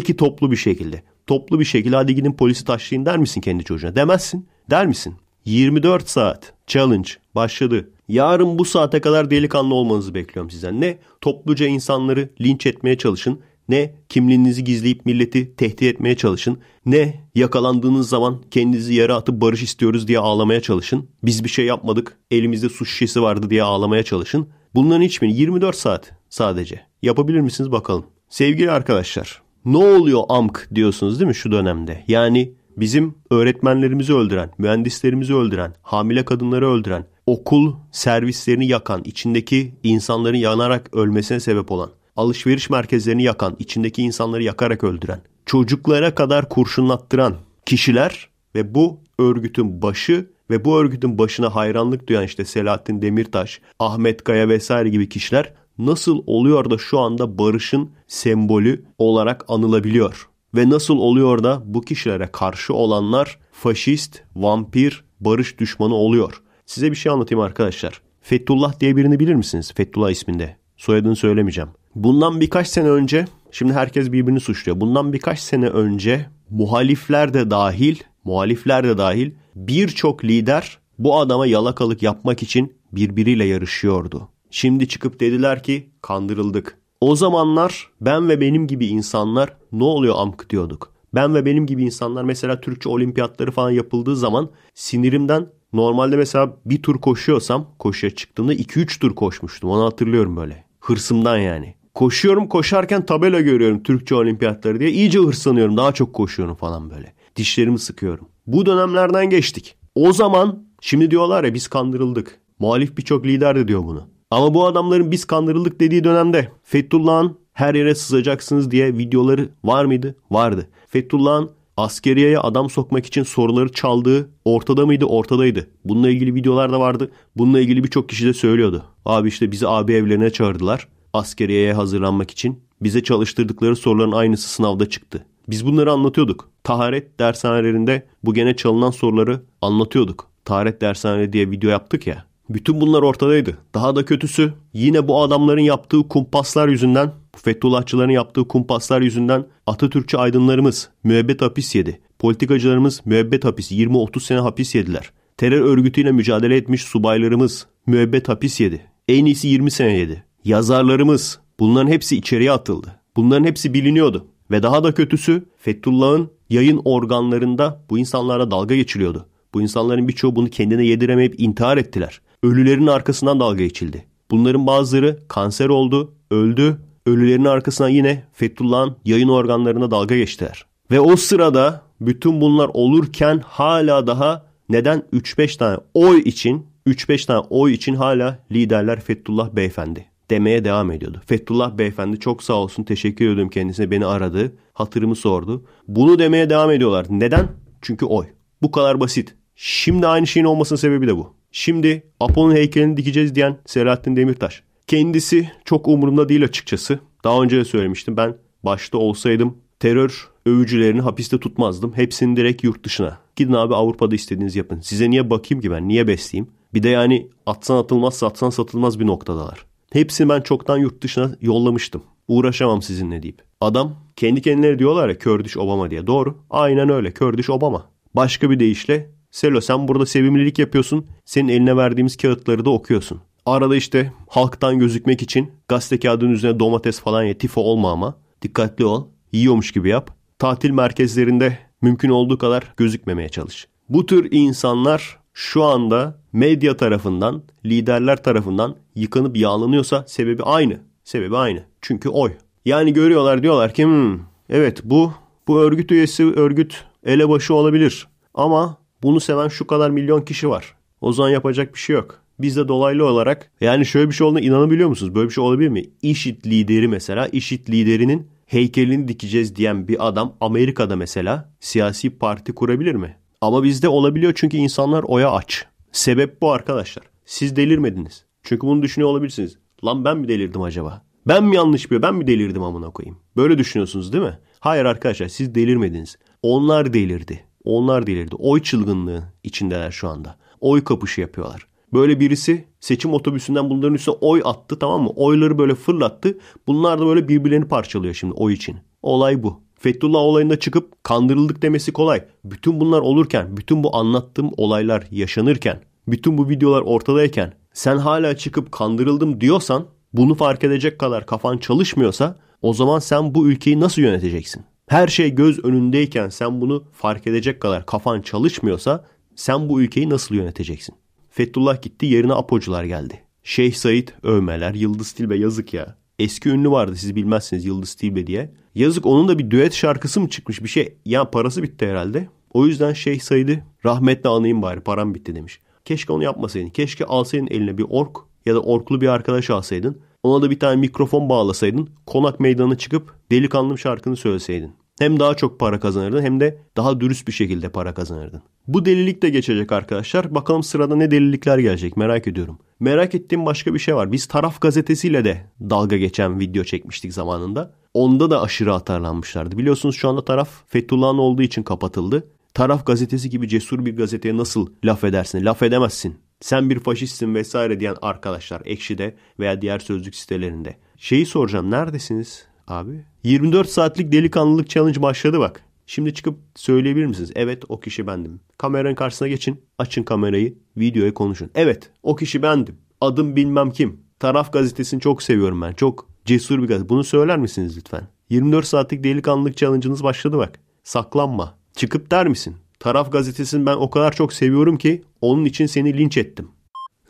ki toplu bir şekilde. Toplu bir şekilde hadi gidin polisi taşlayın der misin kendi çocuğuna? Demezsin. Der misin? 24 saat challenge başladı. Yarın bu saate kadar delikanlı olmanızı bekliyorum sizden. Ne? Topluca insanları linç etmeye çalışın. Ne kimliğinizi gizleyip milleti tehdit etmeye çalışın. Ne yakalandığınız zaman kendinizi yere atıp barış istiyoruz diye ağlamaya çalışın. Biz bir şey yapmadık elimizde su şişesi vardı diye ağlamaya çalışın. Bunların hiçbirini 24 saat sadece. Yapabilir misiniz bakalım. Sevgili arkadaşlar ne oluyor AMK diyorsunuz değil mi şu dönemde? Yani bizim öğretmenlerimizi öldüren, mühendislerimizi öldüren, hamile kadınları öldüren, okul servislerini yakan, içindeki insanların yanarak ölmesine sebep olan, alışveriş merkezlerini yakan, içindeki insanları yakarak öldüren, çocuklara kadar kurşunlattıran kişiler ve bu örgütün başı ve bu örgütün başına hayranlık duyan işte Selahattin Demirtaş, Ahmet Kaya vesaire gibi kişiler nasıl oluyor da şu anda barışın sembolü olarak anılabiliyor? Ve nasıl oluyor da bu kişilere karşı olanlar faşist, vampir, barış düşmanı oluyor? Size bir şey anlatayım arkadaşlar. Fethullah diye birini bilir misiniz? Fethullah isminde. Soyadını söylemeyeceğim. Bundan birkaç sene önce şimdi herkes birbirini suçluyor. Bundan birkaç sene önce muhalifler de dahil, muhalifler de dahil birçok lider bu adama yalakalık yapmak için birbiriyle yarışıyordu. Şimdi çıkıp dediler ki kandırıldık. O zamanlar ben ve benim gibi insanlar ne oluyor amk diyorduk. Ben ve benim gibi insanlar mesela Türkçe olimpiyatları falan yapıldığı zaman sinirimden normalde mesela bir tur koşuyorsam koşuya çıktığımda 2-3 tur koşmuştum. Onu hatırlıyorum böyle. Hırsımdan yani koşuyorum koşarken tabela görüyorum Türkçe olimpiyatları diye. iyice hırslanıyorum daha çok koşuyorum falan böyle. Dişlerimi sıkıyorum. Bu dönemlerden geçtik. O zaman şimdi diyorlar ya biz kandırıldık. Muhalif birçok lider de diyor bunu. Ama bu adamların biz kandırıldık dediği dönemde Fethullah'ın her yere sızacaksınız diye videoları var mıydı? Vardı. Fethullah'ın askeriyeye adam sokmak için soruları çaldığı ortada mıydı? Ortadaydı. Bununla ilgili videolar da vardı. Bununla ilgili birçok kişi de söylüyordu. Abi işte bizi abi evlerine çağırdılar. Askeriyeye hazırlanmak için bize çalıştırdıkları soruların aynısı sınavda çıktı. Biz bunları anlatıyorduk. Taharet dershanelerinde bu gene çalınan soruları anlatıyorduk. Taharet dershane diye video yaptık ya. Bütün bunlar ortadaydı. Daha da kötüsü yine bu adamların yaptığı kumpaslar yüzünden, bu Fethullahçıların yaptığı kumpaslar yüzünden Atatürkçü aydınlarımız müebbet hapis yedi. Politikacılarımız müebbet hapis 20-30 sene hapis yediler. Terör örgütüyle mücadele etmiş subaylarımız müebbet hapis yedi. En iyisi 20 sene yedi. Yazarlarımız bunların hepsi içeriye atıldı. Bunların hepsi biliniyordu. Ve daha da kötüsü Fethullah'ın yayın organlarında bu insanlara dalga geçiliyordu. Bu insanların birçoğu bunu kendine yediremeyip intihar ettiler. Ölülerin arkasından dalga geçildi. Bunların bazıları kanser oldu, öldü. Ölülerin arkasından yine Fethullah'ın yayın organlarına dalga geçtiler. Ve o sırada bütün bunlar olurken hala daha neden 3-5 tane oy için 3-5 tane oy için hala liderler Fethullah beyefendi demeye devam ediyordu. Fethullah beyefendi çok sağ olsun teşekkür ediyorum kendisine beni aradı. Hatırımı sordu. Bunu demeye devam ediyorlar. Neden? Çünkü oy. Bu kadar basit. Şimdi aynı şeyin olmasının sebebi de bu. Şimdi Apo'nun heykelini dikeceğiz diyen Selahattin Demirtaş. Kendisi çok umurumda değil açıkçası. Daha önce de söylemiştim ben başta olsaydım terör övücülerini hapiste tutmazdım. Hepsini direkt yurt dışına. Gidin abi Avrupa'da istediğiniz yapın. Size niye bakayım ki ben? Niye besleyeyim? Bir de yani atsan atılmaz satsan satılmaz bir noktadalar. Hepsini ben çoktan yurt dışına yollamıştım. Uğraşamam sizinle deyip. Adam kendi kendileri diyorlar ya Kördüş Obama diye. Doğru. Aynen öyle. Kördüş Obama. Başka bir deyişle Selo sen burada sevimlilik yapıyorsun. Senin eline verdiğimiz kağıtları da okuyorsun. Arada işte halktan gözükmek için gazete kağıdının üzerine domates falan ye. Tifo olma ama. Dikkatli ol. Yiyormuş gibi yap. Tatil merkezlerinde mümkün olduğu kadar gözükmemeye çalış. Bu tür insanlar şu anda medya tarafından, liderler tarafından yıkanıp yağlanıyorsa sebebi aynı. Sebebi aynı. Çünkü oy. Yani görüyorlar diyorlar ki hmm, evet bu bu örgüt üyesi örgüt elebaşı olabilir. Ama bunu seven şu kadar milyon kişi var. O zaman yapacak bir şey yok. Biz de dolaylı olarak yani şöyle bir şey olduğuna inanabiliyor musunuz? Böyle bir şey olabilir mi? IŞİD lideri mesela IŞİD liderinin heykelini dikeceğiz diyen bir adam Amerika'da mesela siyasi parti kurabilir mi? Ama bizde olabiliyor çünkü insanlar oya aç. Sebep bu arkadaşlar. Siz delirmediniz. Çünkü bunu düşünüyor olabilirsiniz. Lan ben mi delirdim acaba? Ben mi yanlış bir ben mi delirdim amına koyayım? Böyle düşünüyorsunuz değil mi? Hayır arkadaşlar siz delirmediniz. Onlar delirdi. Onlar delirdi. Oy çılgınlığı içindeler şu anda. Oy kapışı yapıyorlar. Böyle birisi seçim otobüsünden bunların üstüne oy attı tamam mı? Oyları böyle fırlattı. Bunlar da böyle birbirlerini parçalıyor şimdi oy için. Olay bu. Fethullah olayında çıkıp kandırıldık demesi kolay. Bütün bunlar olurken, bütün bu anlattığım olaylar yaşanırken, bütün bu videolar ortadayken sen hala çıkıp kandırıldım diyorsan, bunu fark edecek kadar kafan çalışmıyorsa o zaman sen bu ülkeyi nasıl yöneteceksin? Her şey göz önündeyken sen bunu fark edecek kadar kafan çalışmıyorsa sen bu ülkeyi nasıl yöneteceksin? Fethullah gitti yerine apocular geldi. Şeyh Said övmeler, Yıldız Tilbe yazık ya eski ünlü vardı siz bilmezsiniz Yıldız Tilbe diye. Yazık onun da bir düet şarkısı mı çıkmış bir şey. Ya parası bitti herhalde. O yüzden şey saydı rahmetle anayım bari param bitti demiş. Keşke onu yapmasaydın. Keşke alsaydın eline bir ork ya da orklu bir arkadaş alsaydın. Ona da bir tane mikrofon bağlasaydın. Konak meydana çıkıp delikanlım şarkını söyleseydin. Hem daha çok para kazanırdın hem de daha dürüst bir şekilde para kazanırdın. Bu delilik de geçecek arkadaşlar. Bakalım sırada ne delilikler gelecek merak ediyorum. Merak ettiğim başka bir şey var. Biz taraf gazetesiyle de dalga geçen video çekmiştik zamanında. Onda da aşırı atarlanmışlardı. Biliyorsunuz şu anda taraf Fethullah'ın olduğu için kapatıldı. Taraf gazetesi gibi cesur bir gazeteye nasıl laf edersin? Laf edemezsin. Sen bir faşistsin vesaire diyen arkadaşlar Ekşi'de veya diğer sözlük sitelerinde. Şeyi soracağım neredesiniz? Abi 24 saatlik delikanlılık challenge başladı bak. Şimdi çıkıp söyleyebilir misiniz? Evet o kişi bendim. Kameranın karşısına geçin. Açın kamerayı. Videoya konuşun. Evet o kişi bendim. Adım bilmem kim. Taraf gazetesini çok seviyorum ben. Çok cesur bir gazete. Bunu söyler misiniz lütfen? 24 saatlik delikanlılık challenge'ınız başladı bak. Saklanma. Çıkıp der misin? Taraf gazetesini ben o kadar çok seviyorum ki onun için seni linç ettim.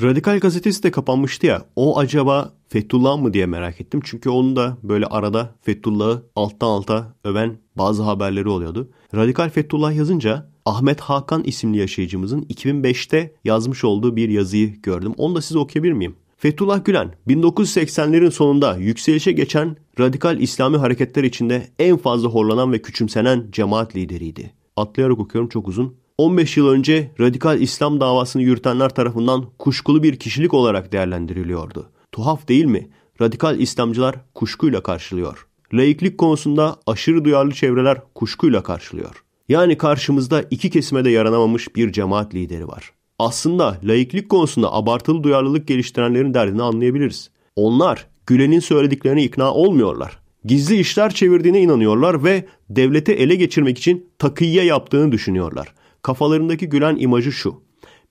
Radikal gazetesi de kapanmıştı ya. O acaba Fethullah mı diye merak ettim. Çünkü onun da böyle arada Fethullah'ı alttan alta öven bazı haberleri oluyordu. Radikal Fethullah yazınca Ahmet Hakan isimli yaşayıcımızın 2005'te yazmış olduğu bir yazıyı gördüm. Onu da size okuyabilir miyim? Fethullah Gülen 1980'lerin sonunda yükselişe geçen radikal İslami hareketler içinde en fazla horlanan ve küçümsenen cemaat lideriydi. Atlayarak okuyorum çok uzun. 15 yıl önce radikal İslam davasını yürütenler tarafından kuşkulu bir kişilik olarak değerlendiriliyordu. Tuhaf değil mi? Radikal İslamcılar kuşkuyla karşılıyor. Laiklik konusunda aşırı duyarlı çevreler kuşkuyla karşılıyor. Yani karşımızda iki kesime de yaranamamış bir cemaat lideri var. Aslında laiklik konusunda abartılı duyarlılık geliştirenlerin derdini anlayabiliriz. Onlar Gülen'in söylediklerine ikna olmuyorlar. Gizli işler çevirdiğine inanıyorlar ve devleti ele geçirmek için takiye yaptığını düşünüyorlar. Kafalarındaki gülen imajı şu.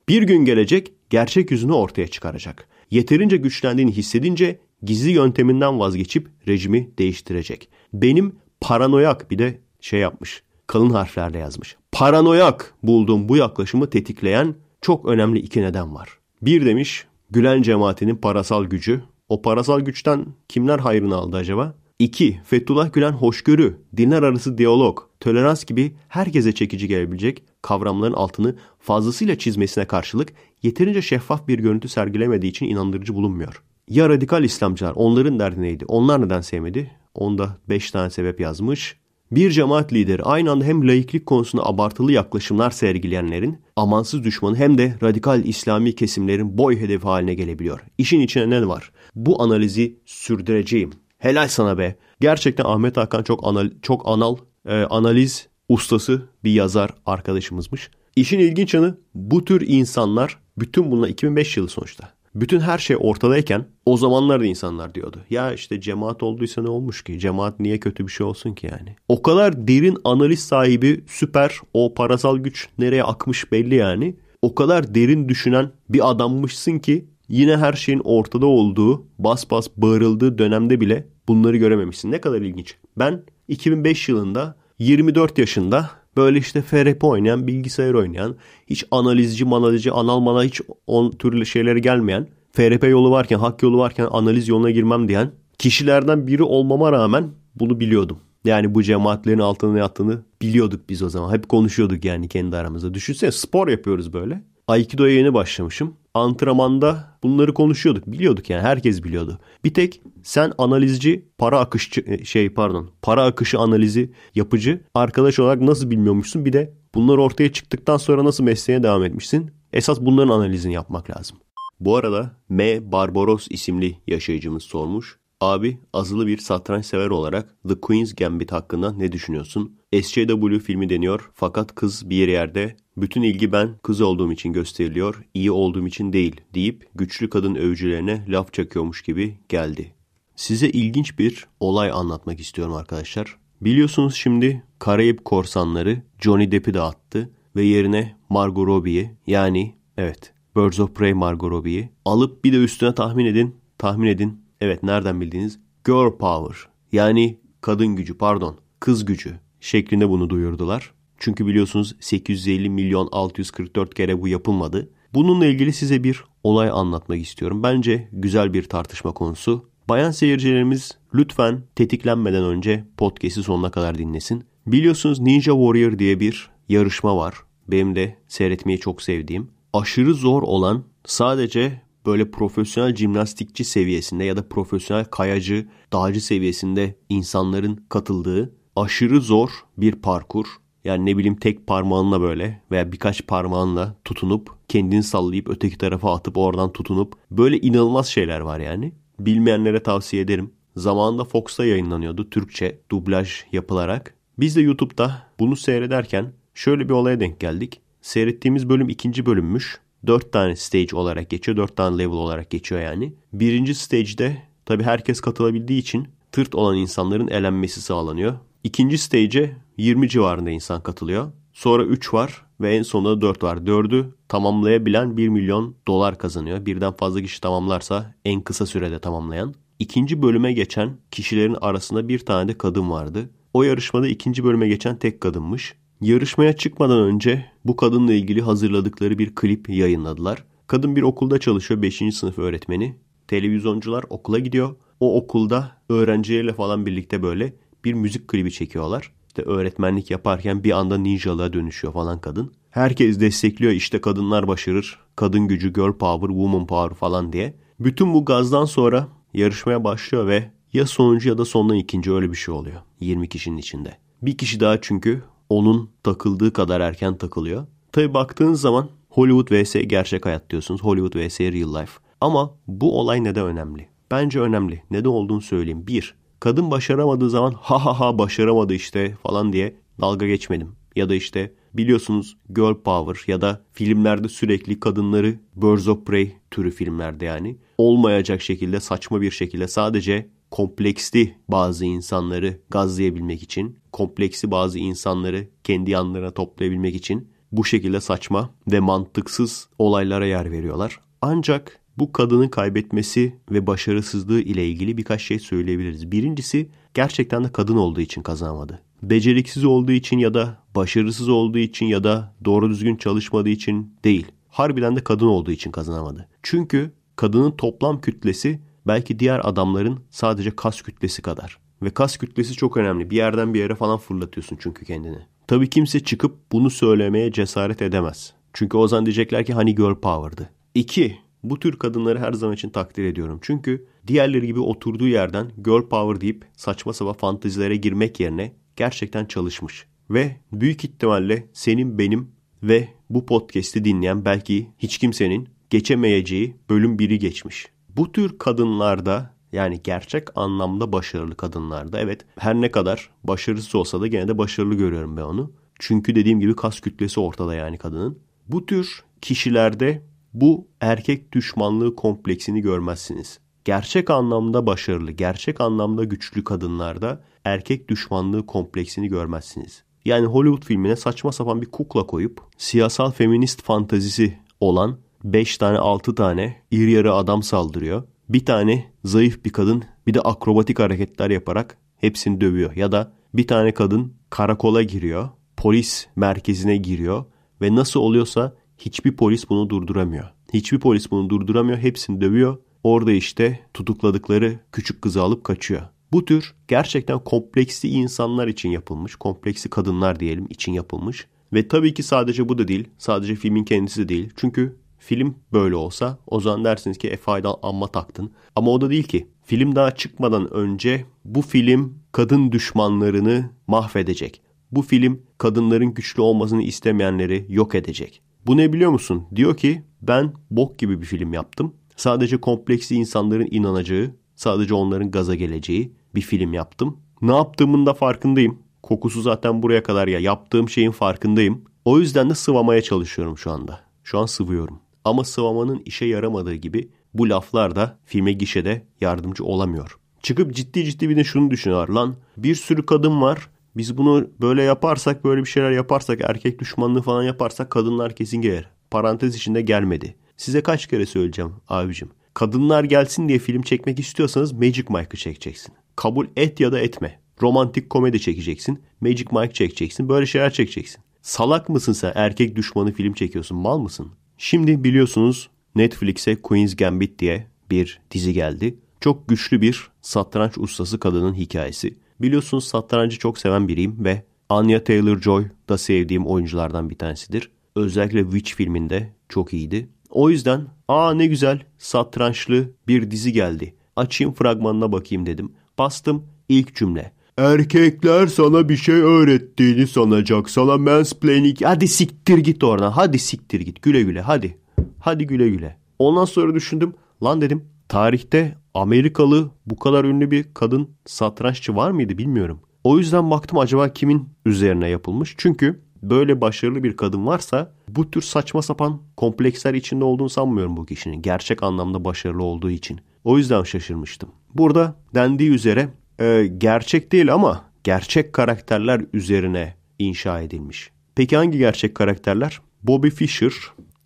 Bir gün gelecek gerçek yüzünü ortaya çıkaracak. Yeterince güçlendiğini hissedince gizli yönteminden vazgeçip rejimi değiştirecek. Benim paranoyak bir de şey yapmış. Kalın harflerle yazmış. Paranoyak bulduğum bu yaklaşımı tetikleyen çok önemli iki neden var. Bir demiş Gülen cemaatinin parasal gücü. O parasal güçten kimler hayrını aldı acaba? İki Fethullah Gülen hoşgörü, dinler arası diyalog, tolerans gibi herkese çekici gelebilecek kavramların altını fazlasıyla çizmesine karşılık yeterince şeffaf bir görüntü sergilemediği için inandırıcı bulunmuyor. Ya radikal İslamcılar onların derdi neydi? Onlar neden sevmedi? Onda 5 tane sebep yazmış. Bir cemaat lideri aynı anda hem laiklik konusunda abartılı yaklaşımlar sergileyenlerin amansız düşmanı hem de radikal İslami kesimlerin boy hedefi haline gelebiliyor. İşin içine ne var? Bu analizi sürdüreceğim. Helal sana be. Gerçekten Ahmet Hakan çok anal, çok anal e, analiz ustası bir yazar arkadaşımızmış. İşin ilginç yanı bu tür insanlar bütün bunlar 2005 yılı sonuçta. Bütün her şey ortadayken o zamanlar da insanlar diyordu. Ya işte cemaat olduysa ne olmuş ki? Cemaat niye kötü bir şey olsun ki yani? O kadar derin analiz sahibi süper o parasal güç nereye akmış belli yani. O kadar derin düşünen bir adammışsın ki yine her şeyin ortada olduğu bas bas bağırıldığı dönemde bile bunları görememişsin. Ne kadar ilginç. Ben 2005 yılında 24 yaşında böyle işte FRP oynayan, bilgisayar oynayan, hiç analizci, manalizci, anal mana hiç on türlü şeylere gelmeyen, FRP yolu varken, hak yolu varken analiz yoluna girmem diyen kişilerden biri olmama rağmen bunu biliyordum. Yani bu cemaatlerin altına yattığını biliyorduk biz o zaman. Hep konuşuyorduk yani kendi aramızda. Düşünsene spor yapıyoruz böyle. Aikido'ya yeni başlamışım antrenmanda bunları konuşuyorduk. Biliyorduk yani herkes biliyordu. Bir tek sen analizci, para akışçı e, şey pardon, para akışı analizi yapıcı arkadaş olarak nasıl bilmiyormuşsun? Bir de bunlar ortaya çıktıktan sonra nasıl mesleğe devam etmişsin? Esas bunların analizini yapmak lazım. Bu arada M. Barbaros isimli yaşayıcımız sormuş. Abi azılı bir satranç sever olarak The Queen's Gambit hakkında ne düşünüyorsun? SJW filmi deniyor fakat kız bir yerde bütün ilgi ben kız olduğum için gösteriliyor, iyi olduğum için değil deyip güçlü kadın övücülerine laf çakıyormuş gibi geldi. Size ilginç bir olay anlatmak istiyorum arkadaşlar. Biliyorsunuz şimdi Karayip korsanları Johnny Depp'i de attı ve yerine Margot Robbie'yi yani evet Birds of Prey Margot Robbie'yi alıp bir de üstüne tahmin edin, tahmin edin. Evet nereden bildiğiniz? Girl Power yani kadın gücü pardon kız gücü şeklinde bunu duyurdular. Çünkü biliyorsunuz 850 milyon 644 kere bu yapılmadı. Bununla ilgili size bir olay anlatmak istiyorum. Bence güzel bir tartışma konusu. Bayan seyircilerimiz lütfen tetiklenmeden önce podcast'i sonuna kadar dinlesin. Biliyorsunuz Ninja Warrior diye bir yarışma var. Benim de seyretmeyi çok sevdiğim. Aşırı zor olan sadece böyle profesyonel jimnastikçi seviyesinde ya da profesyonel kayacı, dağcı seviyesinde insanların katıldığı aşırı zor bir parkur. Yani ne bileyim tek parmağınla böyle veya birkaç parmağınla tutunup kendini sallayıp öteki tarafa atıp oradan tutunup böyle inanılmaz şeyler var yani. Bilmeyenlere tavsiye ederim. Zamanında Fox'ta yayınlanıyordu Türkçe dublaj yapılarak. Biz de YouTube'da bunu seyrederken şöyle bir olaya denk geldik. Seyrettiğimiz bölüm ikinci bölümmüş. Dört tane stage olarak geçiyor. Dört tane level olarak geçiyor yani. Birinci stage'de tabii herkes katılabildiği için tırt olan insanların elenmesi sağlanıyor. İkinci stage'e 20 civarında insan katılıyor. Sonra 3 var ve en sonunda 4 var. 4'ü tamamlayabilen 1 milyon dolar kazanıyor. Birden fazla kişi tamamlarsa en kısa sürede tamamlayan. İkinci bölüme geçen kişilerin arasında bir tane de kadın vardı. O yarışmada ikinci bölüme geçen tek kadınmış. Yarışmaya çıkmadan önce bu kadınla ilgili hazırladıkları bir klip yayınladılar. Kadın bir okulda çalışıyor 5. sınıf öğretmeni. Televizyoncular okula gidiyor. O okulda öğrencilerle falan birlikte böyle bir müzik klibi çekiyorlar. İşte öğretmenlik yaparken bir anda ninjalığa dönüşüyor falan kadın. Herkes destekliyor işte kadınlar başarır. Kadın gücü, girl power, woman power falan diye. Bütün bu gazdan sonra yarışmaya başlıyor ve ya sonuncu ya da sondan ikinci öyle bir şey oluyor. 20 kişinin içinde. Bir kişi daha çünkü onun takıldığı kadar erken takılıyor. Tabi baktığınız zaman Hollywood vs gerçek hayat diyorsunuz. Hollywood vs real life. Ama bu olay neden önemli? Bence önemli. Neden olduğunu söyleyeyim. Bir, kadın başaramadığı zaman ha ha ha başaramadı işte falan diye dalga geçmedim. Ya da işte biliyorsunuz girl power ya da filmlerde sürekli kadınları Birds of Prey türü filmlerde yani olmayacak şekilde saçma bir şekilde sadece kompleksli bazı insanları gazlayabilmek için, kompleksi bazı insanları kendi yanlarına toplayabilmek için bu şekilde saçma ve mantıksız olaylara yer veriyorlar. Ancak bu kadını kaybetmesi ve başarısızlığı ile ilgili birkaç şey söyleyebiliriz. Birincisi gerçekten de kadın olduğu için kazanmadı. Beceriksiz olduğu için ya da başarısız olduğu için ya da doğru düzgün çalışmadığı için değil. Harbiden de kadın olduğu için kazanamadı. Çünkü kadının toplam kütlesi belki diğer adamların sadece kas kütlesi kadar. Ve kas kütlesi çok önemli. Bir yerden bir yere falan fırlatıyorsun çünkü kendini. Tabii kimse çıkıp bunu söylemeye cesaret edemez. Çünkü o zaman diyecekler ki hani girl power'dı. 2. Bu tür kadınları her zaman için takdir ediyorum. Çünkü diğerleri gibi oturduğu yerden girl power deyip saçma sapan fantazilere girmek yerine gerçekten çalışmış. Ve büyük ihtimalle senin benim ve bu podcast'i dinleyen belki hiç kimsenin geçemeyeceği bölüm biri geçmiş. Bu tür kadınlarda yani gerçek anlamda başarılı kadınlarda evet her ne kadar başarısız olsa da gene de başarılı görüyorum ben onu. Çünkü dediğim gibi kas kütlesi ortada yani kadının. Bu tür kişilerde bu erkek düşmanlığı kompleksini görmezsiniz. Gerçek anlamda başarılı, gerçek anlamda güçlü kadınlarda erkek düşmanlığı kompleksini görmezsiniz. Yani Hollywood filmine saçma sapan bir kukla koyup siyasal feminist fantazisi olan 5 tane 6 tane iri yarı adam saldırıyor. Bir tane zayıf bir kadın bir de akrobatik hareketler yaparak hepsini dövüyor. Ya da bir tane kadın karakola giriyor, polis merkezine giriyor ve nasıl oluyorsa Hiçbir polis bunu durduramıyor. Hiçbir polis bunu durduramıyor. Hepsini dövüyor. Orada işte tutukladıkları küçük kızı alıp kaçıyor. Bu tür gerçekten kompleksi insanlar için yapılmış, kompleksi kadınlar diyelim için yapılmış. Ve tabii ki sadece bu da değil, sadece filmin kendisi de değil. Çünkü film böyle olsa o zaman dersiniz ki e, F.I.'dan amma taktın. Ama o da değil ki. Film daha çıkmadan önce bu film kadın düşmanlarını mahvedecek. Bu film kadınların güçlü olmasını istemeyenleri yok edecek. Bu ne biliyor musun? Diyor ki ben bok gibi bir film yaptım. Sadece kompleksi insanların inanacağı, sadece onların gaza geleceği bir film yaptım. Ne yaptığımın da farkındayım. Kokusu zaten buraya kadar ya yaptığım şeyin farkındayım. O yüzden de sıvamaya çalışıyorum şu anda. Şu an sıvıyorum. Ama sıvamanın işe yaramadığı gibi bu laflar da filme gişede yardımcı olamıyor. Çıkıp ciddi ciddi bir de şunu düşünüyorlar lan. Bir sürü kadın var biz bunu böyle yaparsak böyle bir şeyler yaparsak erkek düşmanlığı falan yaparsak kadınlar kesin gelir. Parantez içinde gelmedi. Size kaç kere söyleyeceğim abicim. Kadınlar gelsin diye film çekmek istiyorsanız Magic Mike'ı çekeceksin. Kabul et ya da etme. Romantik komedi çekeceksin. Magic Mike çekeceksin. Böyle şeyler çekeceksin. Salak mısın sen? Erkek düşmanı film çekiyorsun. Mal mısın? Şimdi biliyorsunuz Netflix'e Queen's Gambit diye bir dizi geldi. Çok güçlü bir satranç ustası kadının hikayesi. Biliyorsunuz satrancı çok seven biriyim ve Anya Taylor-Joy da sevdiğim oyunculardan bir tanesidir. Özellikle Witch filminde çok iyiydi. O yüzden aa ne güzel satrançlı bir dizi geldi. Açayım fragmanına bakayım dedim. Bastım ilk cümle. Erkekler sana bir şey öğrettiğini sanacak. Sana mansplaining. Hadi siktir git oradan. Hadi siktir git. Güle güle hadi. Hadi güle güle. Ondan sonra düşündüm. Lan dedim tarihte Amerikalı bu kadar ünlü bir kadın satranççı var mıydı bilmiyorum. O yüzden baktım acaba kimin üzerine yapılmış. Çünkü böyle başarılı bir kadın varsa bu tür saçma sapan kompleksler içinde olduğunu sanmıyorum bu kişinin. Gerçek anlamda başarılı olduğu için. O yüzden şaşırmıştım. Burada dendiği üzere e, gerçek değil ama gerçek karakterler üzerine inşa edilmiş. Peki hangi gerçek karakterler? Bobby Fischer,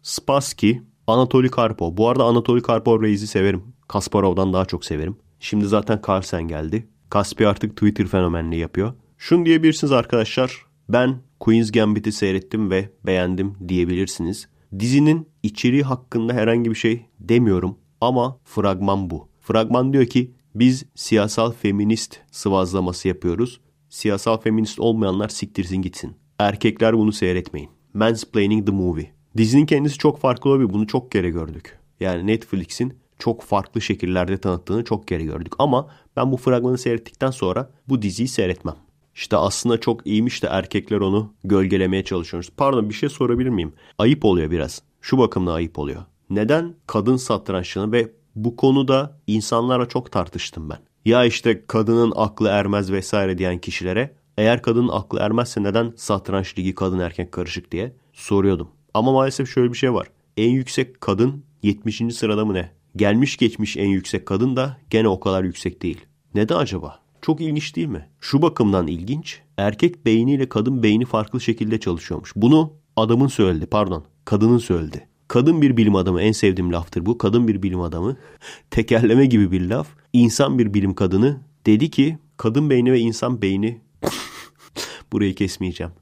Spassky, Anatoly Karpov. Bu arada Anatoly Karpov reisi severim. Kasparov'dan daha çok severim. Şimdi zaten Carlsen geldi. Kaspi artık Twitter fenomenliği yapıyor. Şunu diyebilirsiniz arkadaşlar. Ben Queen's Gambit'i seyrettim ve beğendim diyebilirsiniz. Dizinin içeriği hakkında herhangi bir şey demiyorum ama fragman bu. Fragman diyor ki biz siyasal feminist sıvazlaması yapıyoruz. Siyasal feminist olmayanlar siktirsin gitsin. Erkekler bunu seyretmeyin. Mansplaining the movie. Dizinin kendisi çok farklı olabilir. bunu çok kere gördük. Yani Netflix'in çok farklı şekillerde tanıttığını çok kere gördük. Ama ben bu fragmanı seyrettikten sonra bu diziyi seyretmem. İşte aslında çok iyiymiş de erkekler onu gölgelemeye çalışıyoruz. Pardon bir şey sorabilir miyim? Ayıp oluyor biraz. Şu bakımdan ayıp oluyor. Neden kadın satrançını ve bu konuda insanlara çok tartıştım ben. Ya işte kadının aklı ermez vesaire diyen kişilere eğer kadının aklı ermezse neden satranç ligi kadın erkek karışık diye soruyordum. Ama maalesef şöyle bir şey var. En yüksek kadın 70. sırada mı ne? Gelmiş geçmiş en yüksek kadın da gene o kadar yüksek değil. Neden acaba? Çok ilginç değil mi? Şu bakımdan ilginç. Erkek beyniyle kadın beyni farklı şekilde çalışıyormuş. Bunu adamın söyledi pardon. Kadının söyledi. Kadın bir bilim adamı en sevdiğim laftır bu. Kadın bir bilim adamı. Tekerleme gibi bir laf. İnsan bir bilim kadını dedi ki kadın beyni ve insan beyni burayı kesmeyeceğim.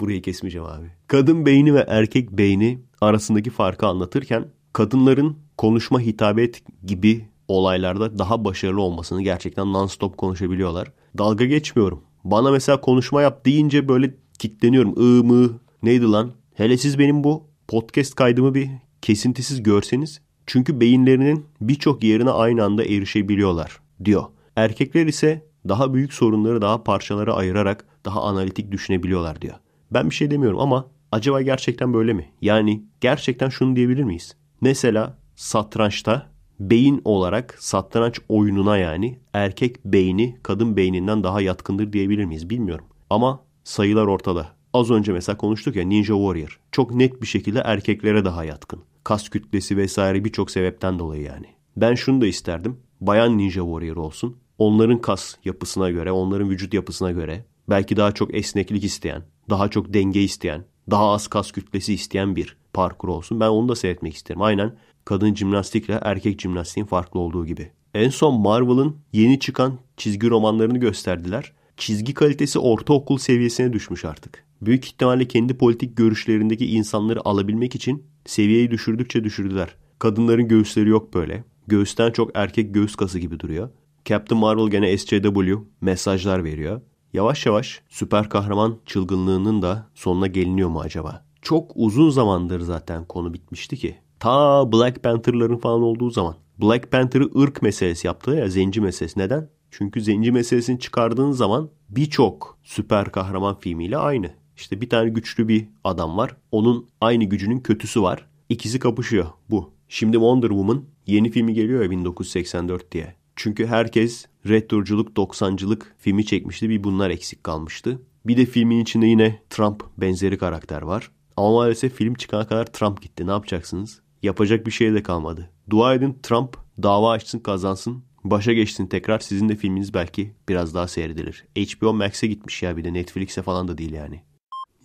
Burayı kesmeyeceğim abi. Kadın beyni ve erkek beyni arasındaki farkı anlatırken kadınların konuşma hitabet gibi olaylarda daha başarılı olmasını gerçekten non-stop konuşabiliyorlar. Dalga geçmiyorum. Bana mesela konuşma yap deyince böyle kitleniyorum. I mı neydi lan? Hele siz benim bu podcast kaydımı bir kesintisiz görseniz. Çünkü beyinlerinin birçok yerine aynı anda erişebiliyorlar diyor. Erkekler ise daha büyük sorunları daha parçalara ayırarak daha analitik düşünebiliyorlar diyor. Ben bir şey demiyorum ama acaba gerçekten böyle mi? Yani gerçekten şunu diyebilir miyiz? Mesela satrançta beyin olarak satranç oyununa yani erkek beyni kadın beyninden daha yatkındır diyebilir miyiz bilmiyorum. Ama sayılar ortada. Az önce mesela konuştuk ya Ninja Warrior. Çok net bir şekilde erkeklere daha yatkın. Kas kütlesi vesaire birçok sebepten dolayı yani. Ben şunu da isterdim. Bayan Ninja Warrior olsun. Onların kas yapısına göre, onların vücut yapısına göre belki daha çok esneklik isteyen, daha çok denge isteyen, daha az kas kütlesi isteyen bir parkur olsun. Ben onu da seyretmek isterim. Aynen kadın jimnastikle erkek jimnastiğin farklı olduğu gibi. En son Marvel'ın yeni çıkan çizgi romanlarını gösterdiler. Çizgi kalitesi ortaokul seviyesine düşmüş artık. Büyük ihtimalle kendi politik görüşlerindeki insanları alabilmek için seviyeyi düşürdükçe düşürdüler. Kadınların göğüsleri yok böyle. Göğüsten çok erkek göğüs kası gibi duruyor. Captain Marvel gene SCW mesajlar veriyor. Yavaş yavaş süper kahraman çılgınlığının da sonuna geliniyor mu acaba? Çok uzun zamandır zaten konu bitmişti ki. Ta Black Panther'ların falan olduğu zaman. Black Panther'ı ırk meselesi yaptı ya zenci meselesi. Neden? Çünkü zenci meselesini çıkardığın zaman birçok süper kahraman filmiyle aynı. İşte bir tane güçlü bir adam var. Onun aynı gücünün kötüsü var. İkisi kapışıyor. Bu. Şimdi Wonder Woman yeni filmi geliyor ya 1984 diye. Çünkü herkes retroculuk 90'cılık filmi çekmişti. Bir bunlar eksik kalmıştı. Bir de filmin içinde yine Trump benzeri karakter var. Ama maalesef film çıkana kadar Trump gitti. Ne yapacaksınız? Yapacak bir şey de kalmadı. Dua edin Trump dava açsın kazansın. Başa geçsin tekrar sizin de filminiz belki biraz daha seyredilir. HBO Max'e gitmiş ya bir de Netflix'e falan da değil yani.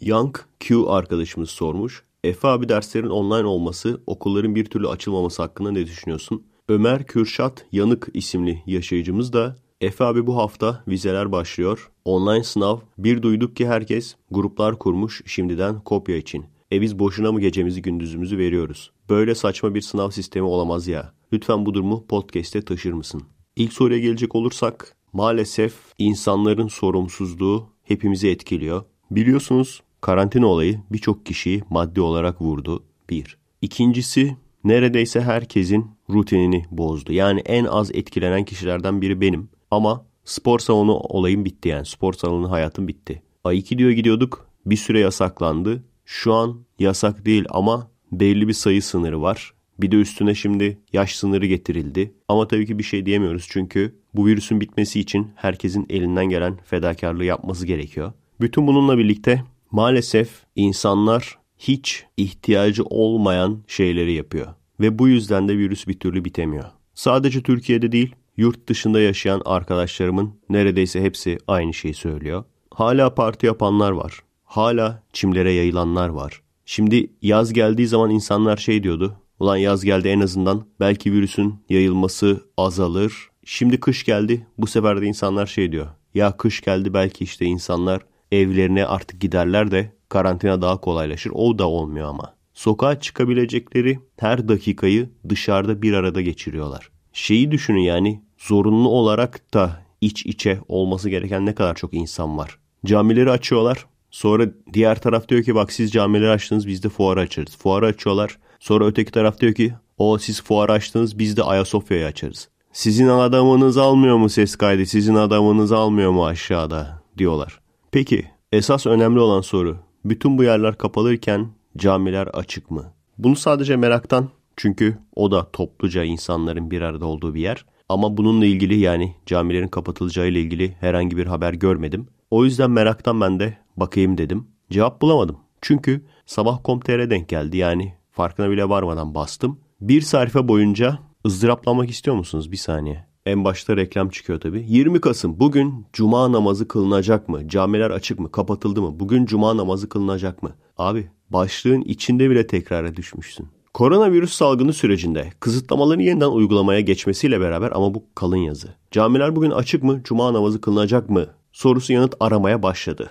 Young Q arkadaşımız sormuş. Efe abi derslerin online olması, okulların bir türlü açılmaması hakkında ne düşünüyorsun? Ömer Kürşat Yanık isimli yaşayıcımız da Efe abi bu hafta vizeler başlıyor. Online sınav. Bir duyduk ki herkes gruplar kurmuş şimdiden kopya için. E biz boşuna mı gecemizi gündüzümüzü veriyoruz? Böyle saçma bir sınav sistemi olamaz ya. Lütfen bu durumu podcastte taşır mısın? İlk soruya gelecek olursak maalesef insanların sorumsuzluğu hepimizi etkiliyor. Biliyorsunuz karantina olayı birçok kişiyi maddi olarak vurdu. Bir. İkincisi neredeyse herkesin rutinini bozdu. Yani en az etkilenen kişilerden biri benim. Ama spor salonu olayım bitti yani. Spor salonu hayatım bitti. Aikido'ya gidiyorduk. Bir süre yasaklandı. Şu an yasak değil ama belli bir sayı sınırı var. Bir de üstüne şimdi yaş sınırı getirildi. Ama tabii ki bir şey diyemiyoruz çünkü bu virüsün bitmesi için herkesin elinden gelen fedakarlığı yapması gerekiyor. Bütün bununla birlikte maalesef insanlar hiç ihtiyacı olmayan şeyleri yapıyor ve bu yüzden de virüs bir türlü bitemiyor. Sadece Türkiye'de değil, yurt dışında yaşayan arkadaşlarımın neredeyse hepsi aynı şeyi söylüyor. Hala parti yapanlar var. Hala çimlere yayılanlar var. Şimdi yaz geldiği zaman insanlar şey diyordu. Ulan yaz geldi en azından belki virüsün yayılması azalır. Şimdi kış geldi bu sefer de insanlar şey diyor. Ya kış geldi belki işte insanlar evlerine artık giderler de karantina daha kolaylaşır. O da olmuyor ama. Sokağa çıkabilecekleri her dakikayı dışarıda bir arada geçiriyorlar. Şeyi düşünün yani zorunlu olarak da iç içe olması gereken ne kadar çok insan var. Camileri açıyorlar. Sonra diğer taraf diyor ki bak siz camileri açtınız biz de fuarı açarız. Fuarı açıyorlar. Sonra öteki taraf diyor ki o siz fuarı açtınız biz de Ayasofya'yı açarız. Sizin adamınız almıyor mu ses kaydı? Sizin adamınız almıyor mu aşağıda? diyorlar. Peki esas önemli olan soru. Bütün bu yerler kapalırken camiler açık mı? Bunu sadece meraktan çünkü o da topluca insanların bir arada olduğu bir yer. Ama bununla ilgili yani camilerin kapatılacağıyla ilgili herhangi bir haber görmedim. O yüzden meraktan ben de bakayım dedim. Cevap bulamadım. Çünkü sabah.com.tr'e denk geldi. Yani farkına bile varmadan bastım. Bir sayfa boyunca ızdıraplanmak istiyor musunuz? Bir saniye. En başta reklam çıkıyor tabii. 20 Kasım bugün cuma namazı kılınacak mı? Camiler açık mı? Kapatıldı mı? Bugün cuma namazı kılınacak mı? Abi başlığın içinde bile tekrara düşmüşsün. Koronavirüs salgını sürecinde kısıtlamaların yeniden uygulamaya geçmesiyle beraber ama bu kalın yazı. Camiler bugün açık mı? Cuma namazı kılınacak mı? Sorusu yanıt aramaya başladı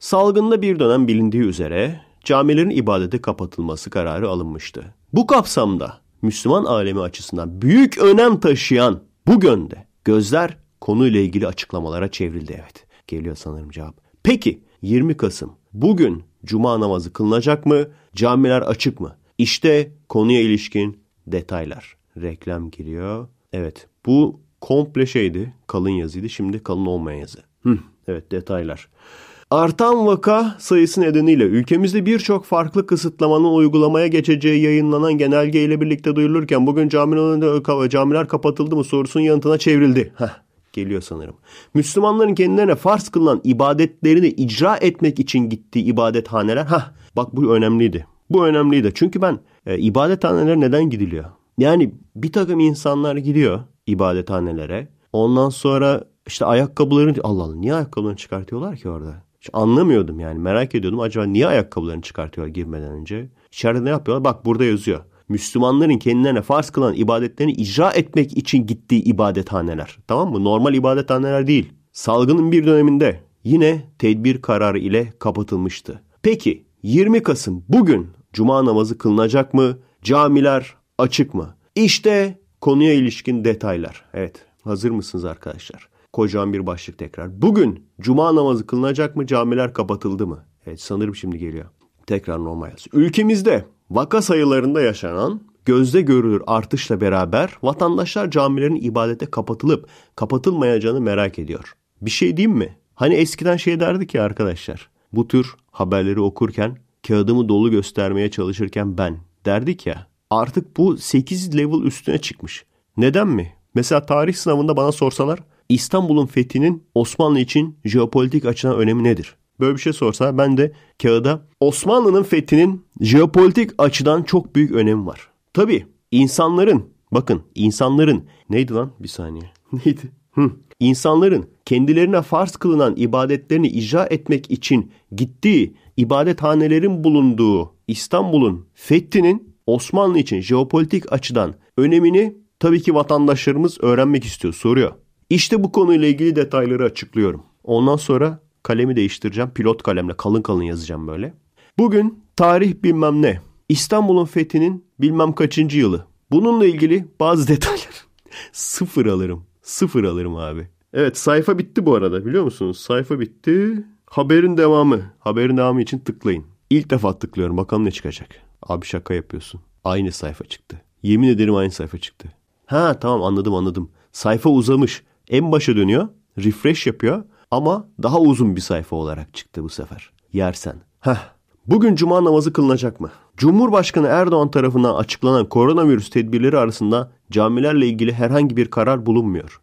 salgında bir dönem bilindiği üzere camilerin ibadete kapatılması kararı alınmıştı. Bu kapsamda Müslüman alemi açısından büyük önem taşıyan bu gönde gözler konuyla ilgili açıklamalara çevrildi evet. Geliyor sanırım cevap. Peki 20 Kasım bugün cuma namazı kılınacak mı? Camiler açık mı? İşte konuya ilişkin detaylar. Reklam giriyor. Evet bu komple şeydi kalın yazıydı şimdi kalın olmayan yazı. Hı, evet detaylar. Artan vaka sayısı nedeniyle ülkemizde birçok farklı kısıtlamanın uygulamaya geçeceği yayınlanan genelge ile birlikte duyurulurken bugün camiler, kapatıldı mı sorusunun yanıtına çevrildi. Heh, geliyor sanırım. Müslümanların kendilerine farz kılınan ibadetlerini icra etmek için gittiği ibadethaneler. Hah bak bu önemliydi. Bu önemliydi. Çünkü ben e, ibadethanelere neden gidiliyor? Yani bir takım insanlar gidiyor ibadethanelere. Ondan sonra işte ayakkabılarını Allah Allah niye ayakkabılarını çıkartıyorlar ki orada? anlamıyordum yani merak ediyordum. Acaba niye ayakkabılarını çıkartıyorlar girmeden önce? İçeride ne yapıyorlar? Bak burada yazıyor. Müslümanların kendilerine farz kılan ibadetlerini icra etmek için gittiği ibadethaneler. Tamam mı? Normal ibadethaneler değil. Salgının bir döneminde yine tedbir kararı ile kapatılmıştı. Peki 20 Kasım bugün cuma namazı kılınacak mı? Camiler açık mı? İşte konuya ilişkin detaylar. Evet hazır mısınız arkadaşlar? kocaman bir başlık tekrar. Bugün cuma namazı kılınacak mı? Camiler kapatıldı mı? Evet sanırım şimdi geliyor. Tekrar normal yaz. Ülkemizde vaka sayılarında yaşanan gözde görülür artışla beraber vatandaşlar camilerin ibadete kapatılıp kapatılmayacağını merak ediyor. Bir şey diyeyim mi? Hani eskiden şey derdik ya arkadaşlar. Bu tür haberleri okurken kağıdımı dolu göstermeye çalışırken ben derdik ya. Artık bu 8 level üstüne çıkmış. Neden mi? Mesela tarih sınavında bana sorsalar İstanbul'un fethinin Osmanlı için jeopolitik açıdan önemi nedir? Böyle bir şey sorsa ben de kağıda Osmanlı'nın fethinin jeopolitik açıdan çok büyük önemi var. Tabi insanların bakın insanların neydi lan bir saniye neydi? Hı. İnsanların kendilerine farz kılınan ibadetlerini icra etmek için gittiği ibadethanelerin bulunduğu İstanbul'un fethinin Osmanlı için jeopolitik açıdan önemini tabii ki vatandaşlarımız öğrenmek istiyor soruyor. İşte bu konuyla ilgili detayları açıklıyorum. Ondan sonra kalemi değiştireceğim. Pilot kalemle kalın kalın yazacağım böyle. Bugün tarih bilmem ne. İstanbul'un fethinin bilmem kaçıncı yılı. Bununla ilgili bazı detaylar. sıfır alırım. Sıfır alırım abi. Evet sayfa bitti bu arada biliyor musunuz? Sayfa bitti. Haberin devamı. Haberin devamı için tıklayın. İlk defa tıklıyorum. Bakalım ne çıkacak. Abi şaka yapıyorsun. Aynı sayfa çıktı. Yemin ederim aynı sayfa çıktı. Ha tamam anladım anladım. Sayfa uzamış. En başa dönüyor. Refresh yapıyor. Ama daha uzun bir sayfa olarak çıktı bu sefer. Yersen. Heh. Bugün cuma namazı kılınacak mı? Cumhurbaşkanı Erdoğan tarafından açıklanan koronavirüs tedbirleri arasında camilerle ilgili herhangi bir karar bulunmuyor.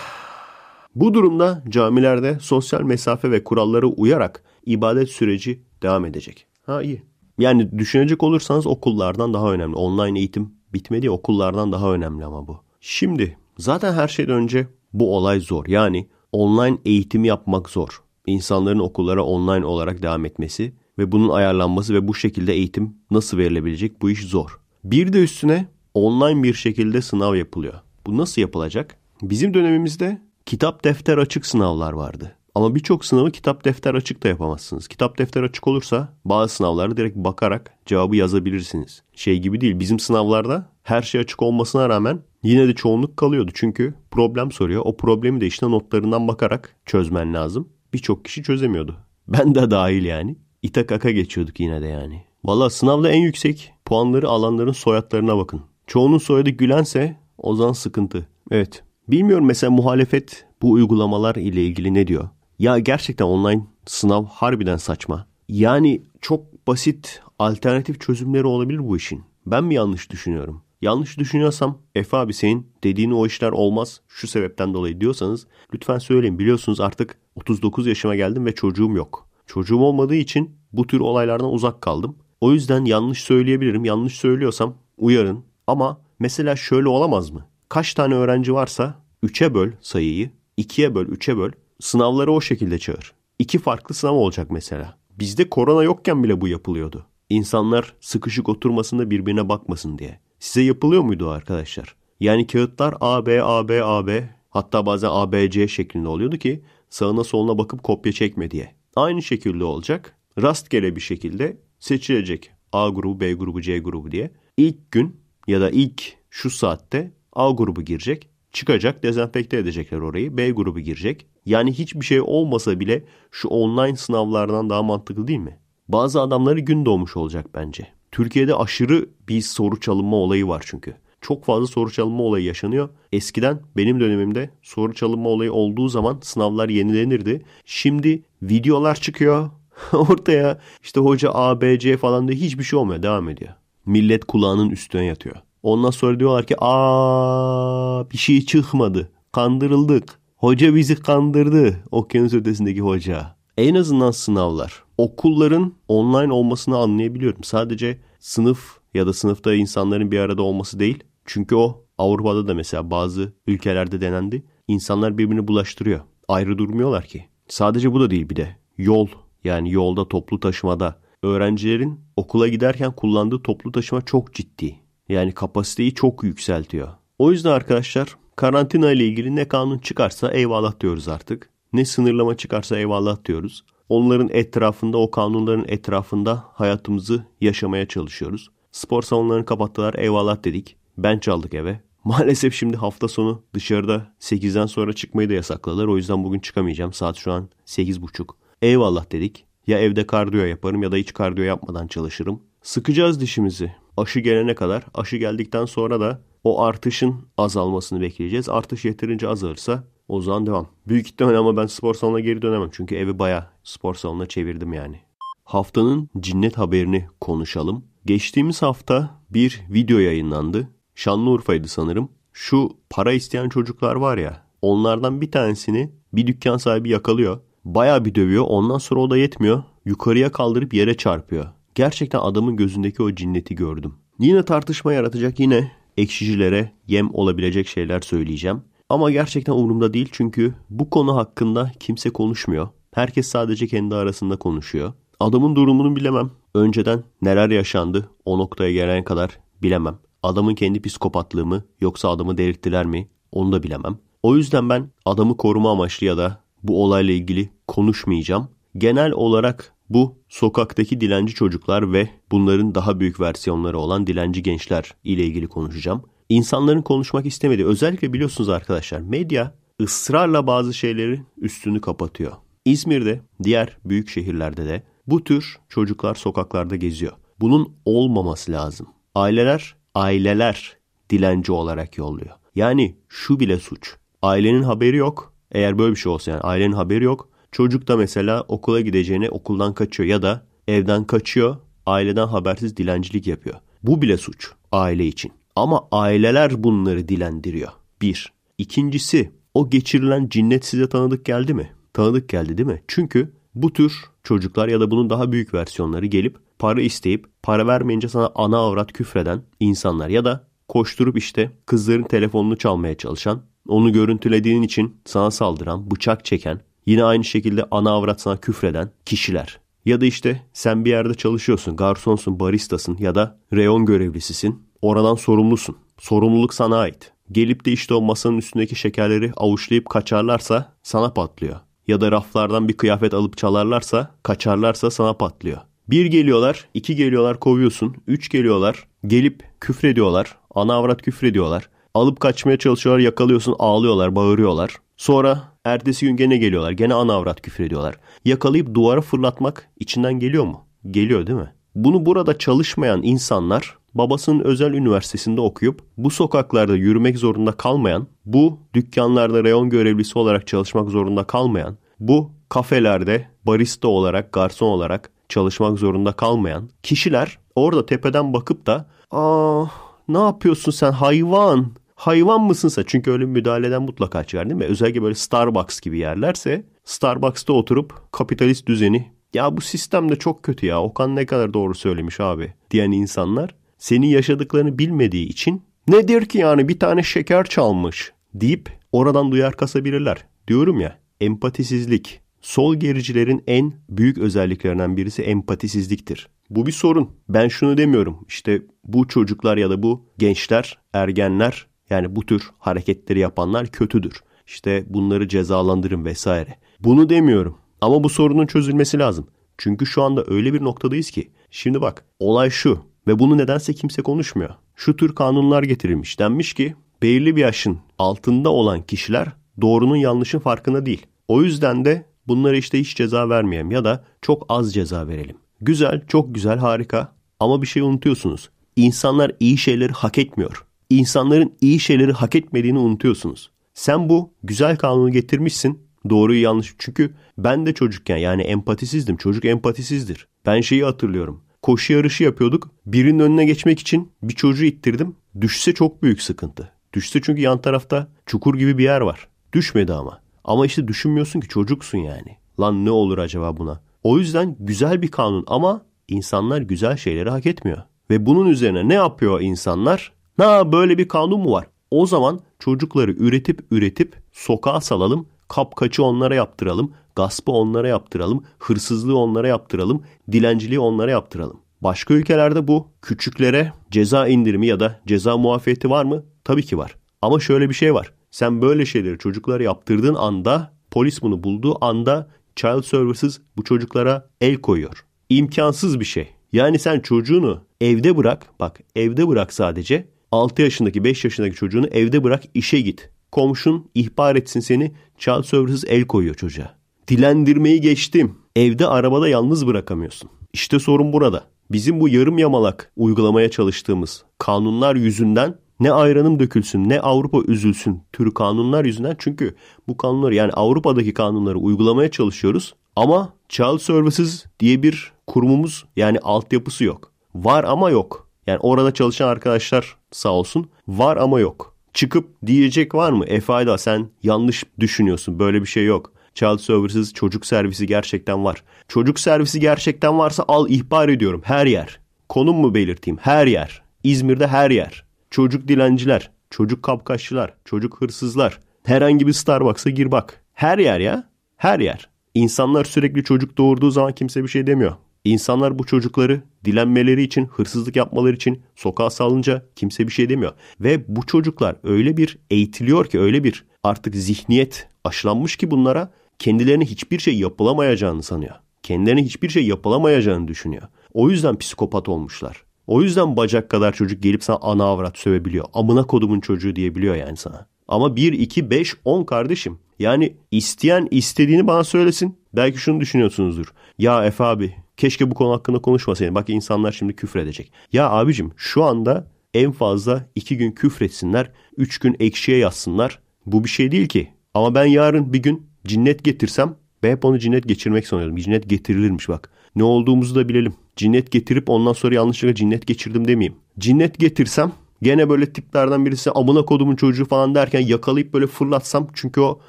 Bu durumda camilerde sosyal mesafe ve kurallara uyarak ibadet süreci devam edecek. Ha iyi. Yani düşünecek olursanız okullardan daha önemli. Online eğitim bitmedi okullardan daha önemli ama bu. Şimdi Zaten her şeyden önce bu olay zor. Yani online eğitim yapmak zor. İnsanların okullara online olarak devam etmesi ve bunun ayarlanması ve bu şekilde eğitim nasıl verilebilecek bu iş zor. Bir de üstüne online bir şekilde sınav yapılıyor. Bu nasıl yapılacak? Bizim dönemimizde kitap defter açık sınavlar vardı. Ama birçok sınavı kitap defter açık da yapamazsınız. Kitap defter açık olursa bazı sınavlarda direkt bakarak cevabı yazabilirsiniz. Şey gibi değil bizim sınavlarda her şey açık olmasına rağmen Yine de çoğunluk kalıyordu çünkü problem soruyor. O problemi de işte notlarından bakarak çözmen lazım. Birçok kişi çözemiyordu. Ben de dahil yani. İtakaka geçiyorduk yine de yani. Valla sınavda en yüksek puanları alanların soyadlarına bakın. Çoğunun soyadı Gülense Ozan sıkıntı. Evet. Bilmiyorum mesela muhalefet bu uygulamalar ile ilgili ne diyor? Ya gerçekten online sınav harbiden saçma. Yani çok basit alternatif çözümleri olabilir bu işin. Ben mi yanlış düşünüyorum? Yanlış düşünüyorsam Efe abi senin dediğin o işler olmaz şu sebepten dolayı diyorsanız lütfen söyleyin. Biliyorsunuz artık 39 yaşıma geldim ve çocuğum yok. Çocuğum olmadığı için bu tür olaylardan uzak kaldım. O yüzden yanlış söyleyebilirim. Yanlış söylüyorsam uyarın. Ama mesela şöyle olamaz mı? Kaç tane öğrenci varsa 3'e böl sayıyı, 2'ye böl, 3'e böl. Sınavları o şekilde çağır. İki farklı sınav olacak mesela. Bizde korona yokken bile bu yapılıyordu. İnsanlar sıkışık oturmasında birbirine bakmasın diye. Size yapılıyor muydu arkadaşlar? Yani kağıtlar AB, AB, AB hatta bazen ABC şeklinde oluyordu ki sağına soluna bakıp kopya çekme diye. Aynı şekilde olacak. Rastgele bir şekilde seçilecek. A grubu, B grubu, C grubu diye. İlk gün ya da ilk şu saatte A grubu girecek. Çıkacak, dezenfekte edecekler orayı. B grubu girecek. Yani hiçbir şey olmasa bile şu online sınavlardan daha mantıklı değil mi? Bazı adamları gün doğmuş olacak bence. Türkiye'de aşırı bir soru çalınma olayı var çünkü. Çok fazla soru çalınma olayı yaşanıyor. Eskiden benim dönemimde soru çalınma olayı olduğu zaman sınavlar yenilenirdi. Şimdi videolar çıkıyor. Ortaya işte hoca A, B, C falan diye hiçbir şey olmuyor. Devam ediyor. Millet kulağının üstüne yatıyor. Ondan sonra diyorlar ki aa bir şey çıkmadı. Kandırıldık. Hoca bizi kandırdı. Okyanus ötesindeki hoca en azından sınavlar. Okulların online olmasını anlayabiliyorum. Sadece sınıf ya da sınıfta insanların bir arada olması değil. Çünkü o Avrupa'da da mesela bazı ülkelerde denendi. İnsanlar birbirini bulaştırıyor. Ayrı durmuyorlar ki. Sadece bu da değil bir de. Yol yani yolda toplu taşımada öğrencilerin okula giderken kullandığı toplu taşıma çok ciddi. Yani kapasiteyi çok yükseltiyor. O yüzden arkadaşlar karantina ile ilgili ne kanun çıkarsa eyvallah diyoruz artık. Ne sınırlama çıkarsa eyvallah diyoruz. Onların etrafında, o kanunların etrafında hayatımızı yaşamaya çalışıyoruz. Spor salonlarını kapattılar, eyvallah dedik. Ben çaldık eve. Maalesef şimdi hafta sonu dışarıda 8'den sonra çıkmayı da yasakladılar. O yüzden bugün çıkamayacağım. Saat şu an 8.30. Eyvallah dedik. Ya evde kardiyo yaparım ya da hiç kardiyo yapmadan çalışırım. Sıkacağız dişimizi. Aşı gelene kadar. Aşı geldikten sonra da o artışın azalmasını bekleyeceğiz. Artış yeterince azalırsa o zaman devam. Büyük ihtimal ama ben spor salonuna geri dönemem. Çünkü evi baya spor salonuna çevirdim yani. Haftanın cinnet haberini konuşalım. Geçtiğimiz hafta bir video yayınlandı. Şanlıurfa'ydı sanırım. Şu para isteyen çocuklar var ya. Onlardan bir tanesini bir dükkan sahibi yakalıyor. Baya bir dövüyor. Ondan sonra o da yetmiyor. Yukarıya kaldırıp yere çarpıyor. Gerçekten adamın gözündeki o cinneti gördüm. Yine tartışma yaratacak yine ekşicilere yem olabilecek şeyler söyleyeceğim. Ama gerçekten umurumda değil çünkü bu konu hakkında kimse konuşmuyor. Herkes sadece kendi arasında konuşuyor. Adamın durumunu bilemem. Önceden neler yaşandı o noktaya gelene kadar bilemem. Adamın kendi psikopatlığı mı yoksa adamı delirttiler mi onu da bilemem. O yüzden ben adamı koruma amaçlı ya da bu olayla ilgili konuşmayacağım. Genel olarak bu sokaktaki dilenci çocuklar ve bunların daha büyük versiyonları olan dilenci gençler ile ilgili konuşacağım insanların konuşmak istemediği özellikle biliyorsunuz arkadaşlar medya ısrarla bazı şeyleri üstünü kapatıyor. İzmir'de diğer büyük şehirlerde de bu tür çocuklar sokaklarda geziyor. Bunun olmaması lazım. Aileler aileler dilenci olarak yolluyor. Yani şu bile suç. Ailenin haberi yok. Eğer böyle bir şey olsa yani ailenin haberi yok. Çocuk da mesela okula gideceğine okuldan kaçıyor ya da evden kaçıyor. Aileden habersiz dilencilik yapıyor. Bu bile suç aile için. Ama aileler bunları dilendiriyor. Bir. İkincisi o geçirilen cinnet size tanıdık geldi mi? Tanıdık geldi değil mi? Çünkü bu tür çocuklar ya da bunun daha büyük versiyonları gelip para isteyip para vermeyince sana ana avrat küfreden insanlar ya da koşturup işte kızların telefonunu çalmaya çalışan, onu görüntülediğin için sana saldıran, bıçak çeken, yine aynı şekilde ana avrat sana küfreden kişiler. Ya da işte sen bir yerde çalışıyorsun, garsonsun, baristasın ya da reyon görevlisisin. Oradan sorumlusun. Sorumluluk sana ait. Gelip de işte o masanın üstündeki şekerleri avuçlayıp kaçarlarsa sana patlıyor. Ya da raflardan bir kıyafet alıp çalarlarsa, kaçarlarsa sana patlıyor. Bir geliyorlar, iki geliyorlar kovuyorsun, üç geliyorlar, gelip küfrediyorlar, ana avrat küfrediyorlar. Alıp kaçmaya çalışıyorlar, yakalıyorsun, ağlıyorlar, bağırıyorlar. Sonra ertesi gün gene geliyorlar, gene ana avrat küfrediyorlar. Yakalayıp duvara fırlatmak içinden geliyor mu? Geliyor değil mi? Bunu burada çalışmayan insanlar babasının özel üniversitesinde okuyup bu sokaklarda yürümek zorunda kalmayan, bu dükkanlarda reyon görevlisi olarak çalışmak zorunda kalmayan, bu kafelerde barista olarak, garson olarak çalışmak zorunda kalmayan kişiler orada tepeden bakıp da "Aa, ne yapıyorsun sen hayvan? Hayvan mısın sen?" Çünkü öyle bir müdahaleden mutlaka çıkar değil mi? Özellikle böyle Starbucks gibi yerlerse Starbucks'ta oturup kapitalist düzeni ya bu sistem de çok kötü ya Okan ne kadar doğru söylemiş abi diyen insanlar senin yaşadıklarını bilmediği için nedir ki yani bir tane şeker çalmış deyip oradan duyar kasabilirler. Diyorum ya empatisizlik. Sol gericilerin en büyük özelliklerinden birisi empatisizliktir. Bu bir sorun. Ben şunu demiyorum. İşte bu çocuklar ya da bu gençler, ergenler yani bu tür hareketleri yapanlar kötüdür. İşte bunları cezalandırın vesaire. Bunu demiyorum. Ama bu sorunun çözülmesi lazım. Çünkü şu anda öyle bir noktadayız ki. Şimdi bak olay şu ve bunu nedense kimse konuşmuyor. Şu tür kanunlar getirilmiş denmiş ki belirli bir yaşın altında olan kişiler doğrunun yanlışın farkında değil. O yüzden de bunlara işte hiç ceza vermeyelim ya da çok az ceza verelim. Güzel, çok güzel, harika ama bir şey unutuyorsunuz. İnsanlar iyi şeyleri hak etmiyor. İnsanların iyi şeyleri hak etmediğini unutuyorsunuz. Sen bu güzel kanunu getirmişsin. Doğruyu yanlış. Çünkü ben de çocukken yani empatisizdim. Çocuk empatisizdir. Ben şeyi hatırlıyorum koşu yarışı yapıyorduk. Birinin önüne geçmek için bir çocuğu ittirdim. Düşse çok büyük sıkıntı. Düşse çünkü yan tarafta çukur gibi bir yer var. Düşmedi ama. Ama işte düşünmüyorsun ki çocuksun yani. Lan ne olur acaba buna? O yüzden güzel bir kanun ama insanlar güzel şeyleri hak etmiyor. Ve bunun üzerine ne yapıyor insanlar? Na böyle bir kanun mu var? O zaman çocukları üretip üretip sokağa salalım, kapkaçı onlara yaptıralım, Gaspı onlara yaptıralım, hırsızlığı onlara yaptıralım, dilenciliği onlara yaptıralım. Başka ülkelerde bu küçüklere ceza indirimi ya da ceza muafiyeti var mı? Tabii ki var. Ama şöyle bir şey var. Sen böyle şeyleri çocuklara yaptırdığın anda, polis bunu bulduğu anda Child Services bu çocuklara el koyuyor. İmkansız bir şey. Yani sen çocuğunu evde bırak, bak evde bırak sadece. 6 yaşındaki 5 yaşındaki çocuğunu evde bırak işe git. Komşun ihbar etsin seni Child Services el koyuyor çocuğa. Dilendirmeyi geçtim. Evde arabada yalnız bırakamıyorsun. İşte sorun burada. Bizim bu yarım yamalak uygulamaya çalıştığımız kanunlar yüzünden ne ayranım dökülsün ne Avrupa üzülsün türü kanunlar yüzünden. Çünkü bu kanunları yani Avrupa'daki kanunları uygulamaya çalışıyoruz. Ama Child Services diye bir kurumumuz yani altyapısı yok. Var ama yok. Yani orada çalışan arkadaşlar sağ olsun var ama yok. Çıkıp diyecek var mı? Efayda sen yanlış düşünüyorsun böyle bir şey yok. Child Services çocuk servisi gerçekten var. Çocuk servisi gerçekten varsa al ihbar ediyorum her yer. Konum mu belirteyim? Her yer. İzmir'de her yer. Çocuk dilenciler, çocuk kapkaççılar, çocuk hırsızlar. Herhangi bir Starbucks'a gir bak. Her yer ya. Her yer. İnsanlar sürekli çocuk doğurduğu zaman kimse bir şey demiyor. İnsanlar bu çocukları dilenmeleri için, hırsızlık yapmaları için sokağa salınca kimse bir şey demiyor. Ve bu çocuklar öyle bir eğitiliyor ki öyle bir artık zihniyet aşılanmış ki bunlara kendilerine hiçbir şey yapılamayacağını sanıyor. Kendilerine hiçbir şey yapılamayacağını düşünüyor. O yüzden psikopat olmuşlar. O yüzden bacak kadar çocuk gelip sana ana avrat sövebiliyor. Amına kodumun çocuğu diyebiliyor yani sana. Ama 1, 2, 5, 10 kardeşim. Yani isteyen istediğini bana söylesin. Belki şunu düşünüyorsunuzdur. Ya Efe abi keşke bu konu hakkında konuşmasaydın. Bak insanlar şimdi küfür edecek. Ya abicim şu anda en fazla 2 gün küfretsinler. 3 gün ekşiye yazsınlar. Bu bir şey değil ki. Ama ben yarın bir gün Cinnet getirsem ben hep onu cinnet geçirmek sanıyordum. Cinnet getirilirmiş bak. Ne olduğumuzu da bilelim. Cinnet getirip ondan sonra yanlışlıkla cinnet geçirdim demeyeyim. Cinnet getirsem gene böyle tiplerden birisi amına kodumun çocuğu falan derken yakalayıp böyle fırlatsam. Çünkü o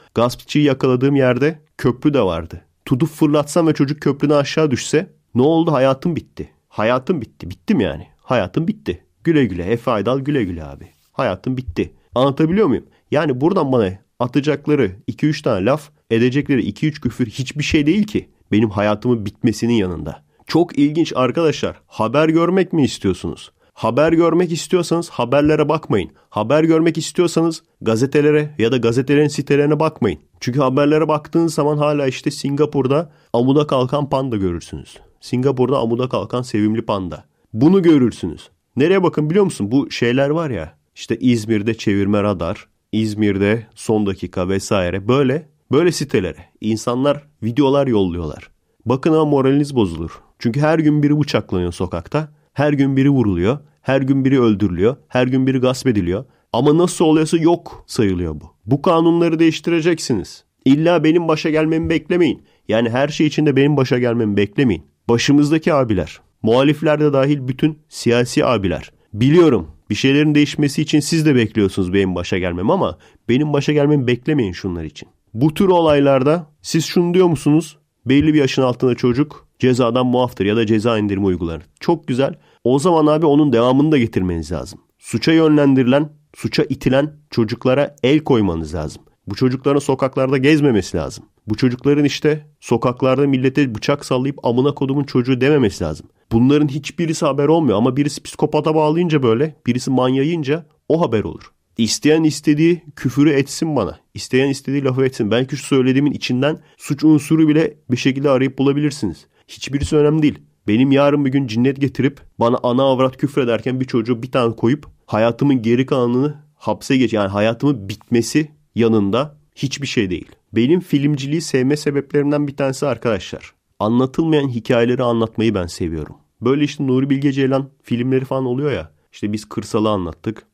gaspçıyı yakaladığım yerde köprü de vardı. Tutup fırlatsam ve çocuk köprüden aşağı düşse ne oldu hayatım bitti. Hayatım bitti. Bittim yani. Hayatım bitti. Güle güle Efe Aydal güle güle abi. Hayatım bitti. Anlatabiliyor muyum? Yani buradan bana atacakları 2-3 tane laf edecekleri 2-3 küfür hiçbir şey değil ki. Benim hayatımın bitmesinin yanında. Çok ilginç arkadaşlar. Haber görmek mi istiyorsunuz? Haber görmek istiyorsanız haberlere bakmayın. Haber görmek istiyorsanız gazetelere ya da gazetelerin sitelerine bakmayın. Çünkü haberlere baktığınız zaman hala işte Singapur'da amuda kalkan panda görürsünüz. Singapur'da amuda kalkan sevimli panda. Bunu görürsünüz. Nereye bakın biliyor musun? Bu şeyler var ya. işte İzmir'de çevirme radar, İzmir'de son dakika vesaire böyle Böyle sitelere insanlar videolar yolluyorlar. Bakın ama moraliniz bozulur. Çünkü her gün biri bıçaklanıyor sokakta. Her gün biri vuruluyor. Her gün biri öldürülüyor. Her gün biri gasp ediliyor. Ama nasıl oluyorsa yok sayılıyor bu. Bu kanunları değiştireceksiniz. İlla benim başa gelmemi beklemeyin. Yani her şey içinde benim başa gelmemi beklemeyin. Başımızdaki abiler, muhalifler de dahil bütün siyasi abiler. Biliyorum bir şeylerin değişmesi için siz de bekliyorsunuz benim başa gelmemi ama benim başa gelmemi beklemeyin şunlar için. Bu tür olaylarda siz şunu diyor musunuz? Belli bir yaşın altında çocuk cezadan muaftır ya da ceza indirimi uygulanır. Çok güzel. O zaman abi onun devamını da getirmeniz lazım. Suça yönlendirilen, suça itilen çocuklara el koymanız lazım. Bu çocukların sokaklarda gezmemesi lazım. Bu çocukların işte sokaklarda millete bıçak sallayıp amına kodumun çocuğu dememesi lazım. Bunların hiçbirisi haber olmuyor ama birisi psikopata bağlayınca böyle, birisi manyayınca o haber olur. İsteyen istediği küfürü etsin bana. İsteyen istediği lafı etsin. Belki şu söylediğimin içinden suç unsuru bile bir şekilde arayıp bulabilirsiniz. Hiçbirisi önemli değil. Benim yarın bir gün cinnet getirip bana ana avrat küfrederken bir çocuğu bir tane koyup hayatımın geri kalanını hapse geç yani hayatımın bitmesi yanında hiçbir şey değil. Benim filmciliği sevme sebeplerimden bir tanesi arkadaşlar. Anlatılmayan hikayeleri anlatmayı ben seviyorum. Böyle işte Nuri Bilge Ceylan filmleri falan oluyor ya. İşte biz kırsalı anlattık.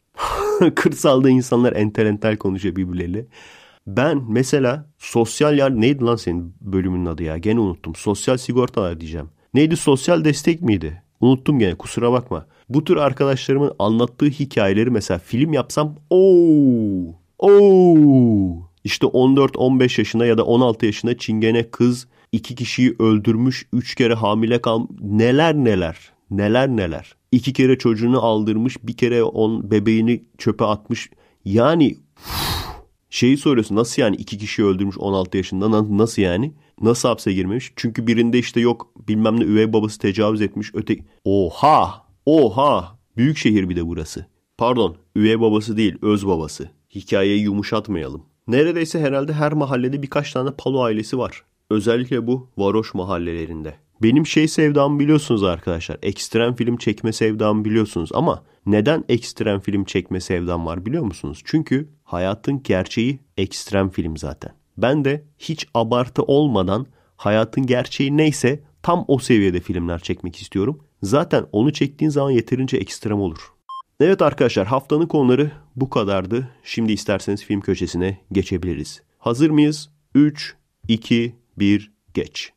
Kırsalda insanlar entel entel konuşuyor birbirleriyle. Ben mesela sosyal yardım neydi lan senin bölümünün adı ya? Gene unuttum. Sosyal sigortalar diyeceğim. Neydi sosyal destek miydi? Unuttum gene kusura bakma. Bu tür arkadaşlarımın anlattığı hikayeleri mesela film yapsam ooo ooo işte 14-15 yaşında ya da 16 yaşında çingene kız iki kişiyi öldürmüş, üç kere hamile kal neler neler neler neler iki kere çocuğunu aldırmış, bir kere on bebeğini çöpe atmış. Yani şeyi soruyorsun nasıl yani iki kişi öldürmüş 16 yaşında nasıl yani? Nasıl hapse girmemiş? Çünkü birinde işte yok bilmem ne üvey babası tecavüz etmiş. Öte oha oha büyük şehir bir de burası. Pardon üvey babası değil öz babası. Hikayeyi yumuşatmayalım. Neredeyse herhalde her mahallede birkaç tane palo ailesi var. Özellikle bu varoş mahallelerinde. Benim şey sevdam biliyorsunuz arkadaşlar. Ekstrem film çekme sevdam biliyorsunuz ama neden ekstrem film çekme sevdam var biliyor musunuz? Çünkü hayatın gerçeği ekstrem film zaten. Ben de hiç abartı olmadan hayatın gerçeği neyse tam o seviyede filmler çekmek istiyorum. Zaten onu çektiğin zaman yeterince ekstrem olur. Evet arkadaşlar haftanın konuları bu kadardı. Şimdi isterseniz film köşesine geçebiliriz. Hazır mıyız? 3, 2, 1, geç.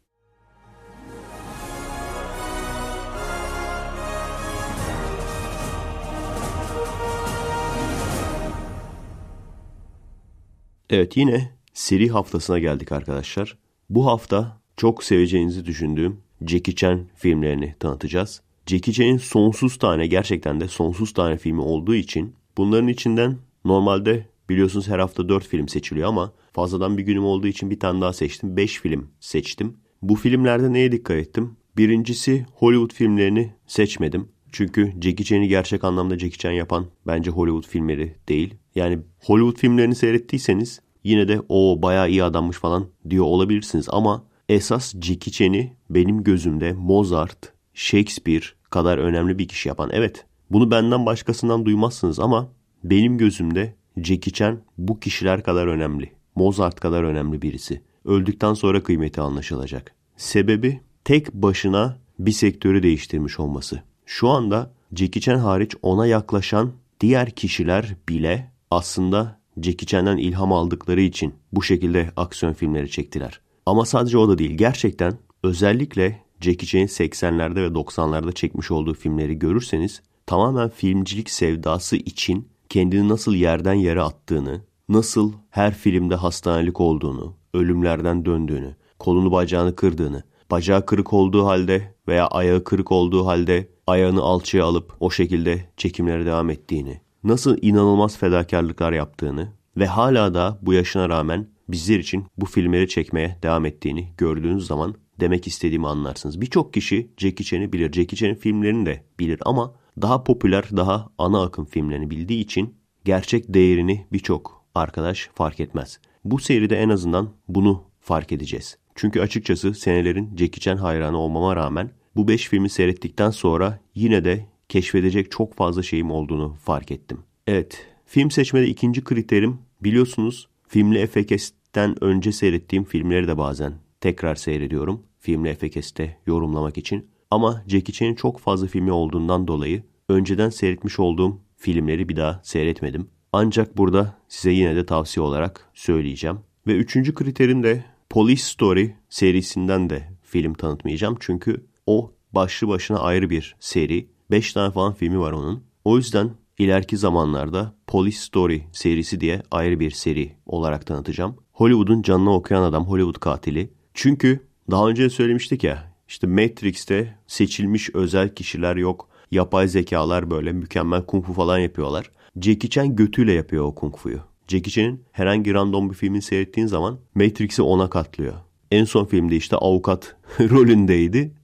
Evet yine seri haftasına geldik arkadaşlar. Bu hafta çok seveceğinizi düşündüğüm Jackie Chan filmlerini tanıtacağız. Jackie Chan'in sonsuz tane gerçekten de sonsuz tane filmi olduğu için bunların içinden normalde biliyorsunuz her hafta 4 film seçiliyor ama fazladan bir günüm olduğu için bir tane daha seçtim. 5 film seçtim. Bu filmlerde neye dikkat ettim? Birincisi Hollywood filmlerini seçmedim. Çünkü Jackie Chan'i gerçek anlamda Jackie Chan yapan bence Hollywood filmleri değil. Yani Hollywood filmlerini seyrettiyseniz yine de o bayağı iyi adammış falan diyor olabilirsiniz ama esas Jackie Chan'i benim gözümde Mozart, Shakespeare kadar önemli bir kişi yapan. Evet bunu benden başkasından duymazsınız ama benim gözümde Jackie Chan bu kişiler kadar önemli. Mozart kadar önemli birisi. Öldükten sonra kıymeti anlaşılacak. Sebebi tek başına bir sektörü değiştirmiş olması. Şu anda Jackie Chan hariç ona yaklaşan diğer kişiler bile aslında Jackie Chan'den ilham aldıkları için bu şekilde aksiyon filmleri çektiler. Ama sadece o da değil. Gerçekten özellikle Jackie Chan'in 80'lerde ve 90'larda çekmiş olduğu filmleri görürseniz tamamen filmcilik sevdası için kendini nasıl yerden yere attığını, nasıl her filmde hastanelik olduğunu, ölümlerden döndüğünü, kolunu bacağını kırdığını, bacağı kırık olduğu halde veya ayağı kırık olduğu halde ayağını alçıya alıp o şekilde çekimlere devam ettiğini, nasıl inanılmaz fedakarlıklar yaptığını ve hala da bu yaşına rağmen bizler için bu filmleri çekmeye devam ettiğini gördüğünüz zaman demek istediğimi anlarsınız. Birçok kişi Jackie Chan'ı bilir. Jackie Chan'ın filmlerini de bilir ama daha popüler, daha ana akım filmlerini bildiği için gerçek değerini birçok arkadaş fark etmez. Bu seride en azından bunu fark edeceğiz. Çünkü açıkçası senelerin Jackie Chan hayranı olmama rağmen bu beş filmi seyrettikten sonra yine de keşfedecek çok fazla şeyim olduğunu fark ettim. Evet, film seçmede ikinci kriterim biliyorsunuz filmli FKS'ten önce seyrettiğim filmleri de bazen tekrar seyrediyorum. Filmli FKS'te yorumlamak için. Ama Jackie Chan'in çok fazla filmi olduğundan dolayı önceden seyretmiş olduğum filmleri bir daha seyretmedim. Ancak burada size yine de tavsiye olarak söyleyeceğim. Ve üçüncü kriterim de Police Story serisinden de film tanıtmayacağım. Çünkü o başlı başına ayrı bir seri. beş tane falan filmi var onun. O yüzden ileriki zamanlarda Police Story serisi diye ayrı bir seri olarak tanıtacağım. Hollywood'un canına okuyan adam Hollywood katili. Çünkü daha önce söylemiştik ya işte Matrix'te seçilmiş özel kişiler yok. Yapay zekalar böyle mükemmel kung fu falan yapıyorlar. Jackie Chan götüyle yapıyor o kung fu'yu. Jackie Chan'in herhangi random bir filmini seyrettiğin zaman Matrix'i ona katlıyor. En son filmde işte avukat rolündeydi.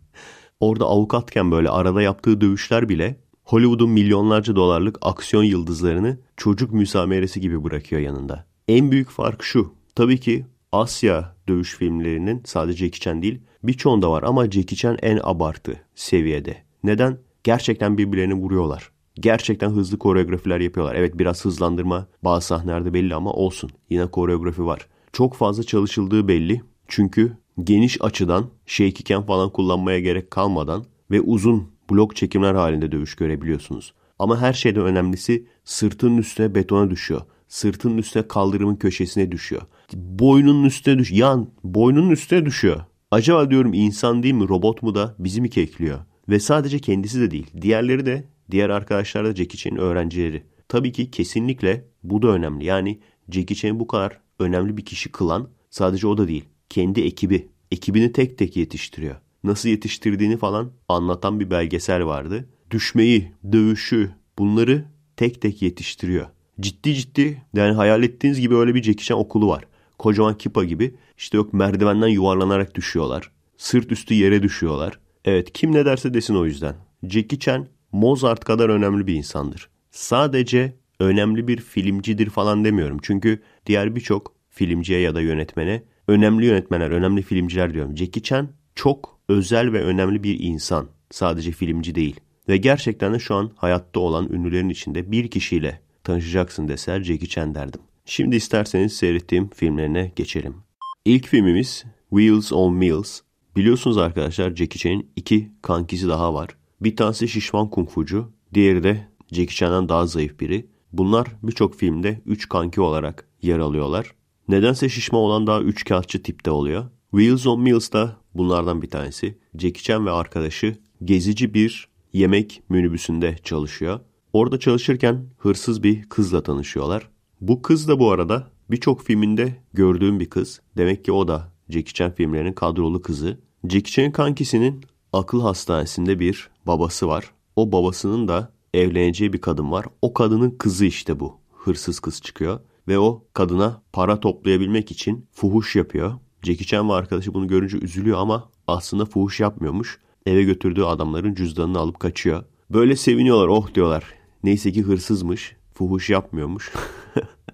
Orada avukatken böyle arada yaptığı dövüşler bile Hollywood'un milyonlarca dolarlık aksiyon yıldızlarını çocuk müsameresi gibi bırakıyor yanında. En büyük fark şu. Tabii ki Asya dövüş filmlerinin sadece Jackie Chan değil birçoğunda var ama Jackie Chan en abartı seviyede. Neden? Gerçekten birbirlerini vuruyorlar. Gerçekten hızlı koreografiler yapıyorlar. Evet biraz hızlandırma bazı sahnelerde belli ama olsun. Yine koreografi var. Çok fazla çalışıldığı belli. Çünkü geniş açıdan shaky falan kullanmaya gerek kalmadan ve uzun blok çekimler halinde dövüş görebiliyorsunuz. Ama her şeyden önemlisi sırtının üstüne betona düşüyor. Sırtının üstüne kaldırımın köşesine düşüyor. Boynunun üstüne düş yan boynunun üstüne düşüyor. Acaba diyorum insan değil mi robot mu da bizi mi kekliyor? Ve sadece kendisi de değil. Diğerleri de diğer arkadaşlar da Jackie Chan'in öğrencileri. Tabii ki kesinlikle bu da önemli. Yani Jackie Chan'i bu kadar önemli bir kişi kılan sadece o da değil kendi ekibi, ekibini tek tek yetiştiriyor. Nasıl yetiştirdiğini falan anlatan bir belgesel vardı. Düşmeyi, dövüşü bunları tek tek yetiştiriyor. Ciddi ciddi yani hayal ettiğiniz gibi öyle bir Jackie Chan okulu var. Kocaman kipa gibi İşte yok merdivenden yuvarlanarak düşüyorlar. Sırt üstü yere düşüyorlar. Evet kim ne derse desin o yüzden. Jackie Chan Mozart kadar önemli bir insandır. Sadece önemli bir filmcidir falan demiyorum. Çünkü diğer birçok filmciye ya da yönetmene önemli yönetmenler, önemli filmciler diyorum. Jackie Chan çok özel ve önemli bir insan. Sadece filmci değil. Ve gerçekten de şu an hayatta olan ünlülerin içinde bir kişiyle tanışacaksın deser Jackie Chan derdim. Şimdi isterseniz seyrettiğim filmlerine geçelim. İlk filmimiz Wheels on Meals. Biliyorsunuz arkadaşlar Jackie Chan'in iki kankisi daha var. Bir tanesi şişman kungfucu, diğeri de Jackie Chan'dan daha zayıf biri. Bunlar birçok filmde üç kanki olarak yer alıyorlar. Nedense şişman olan daha üçkağıtçı tipte oluyor. Wheels on Meals da bunlardan bir tanesi. Jackie Chan ve arkadaşı gezici bir yemek minibüsünde çalışıyor. Orada çalışırken hırsız bir kızla tanışıyorlar. Bu kız da bu arada birçok filminde gördüğüm bir kız. Demek ki o da Jackie Chan filmlerinin kadrolu kızı. Jackie Chan kankisinin akıl hastanesinde bir babası var. O babasının da evleneceği bir kadın var. O kadının kızı işte bu. Hırsız kız çıkıyor ve o kadına para toplayabilmek için fuhuş yapıyor. Jackie Chan ve arkadaşı bunu görünce üzülüyor ama aslında fuhuş yapmıyormuş. Eve götürdüğü adamların cüzdanını alıp kaçıyor. Böyle seviniyorlar oh diyorlar. Neyse ki hırsızmış. Fuhuş yapmıyormuş.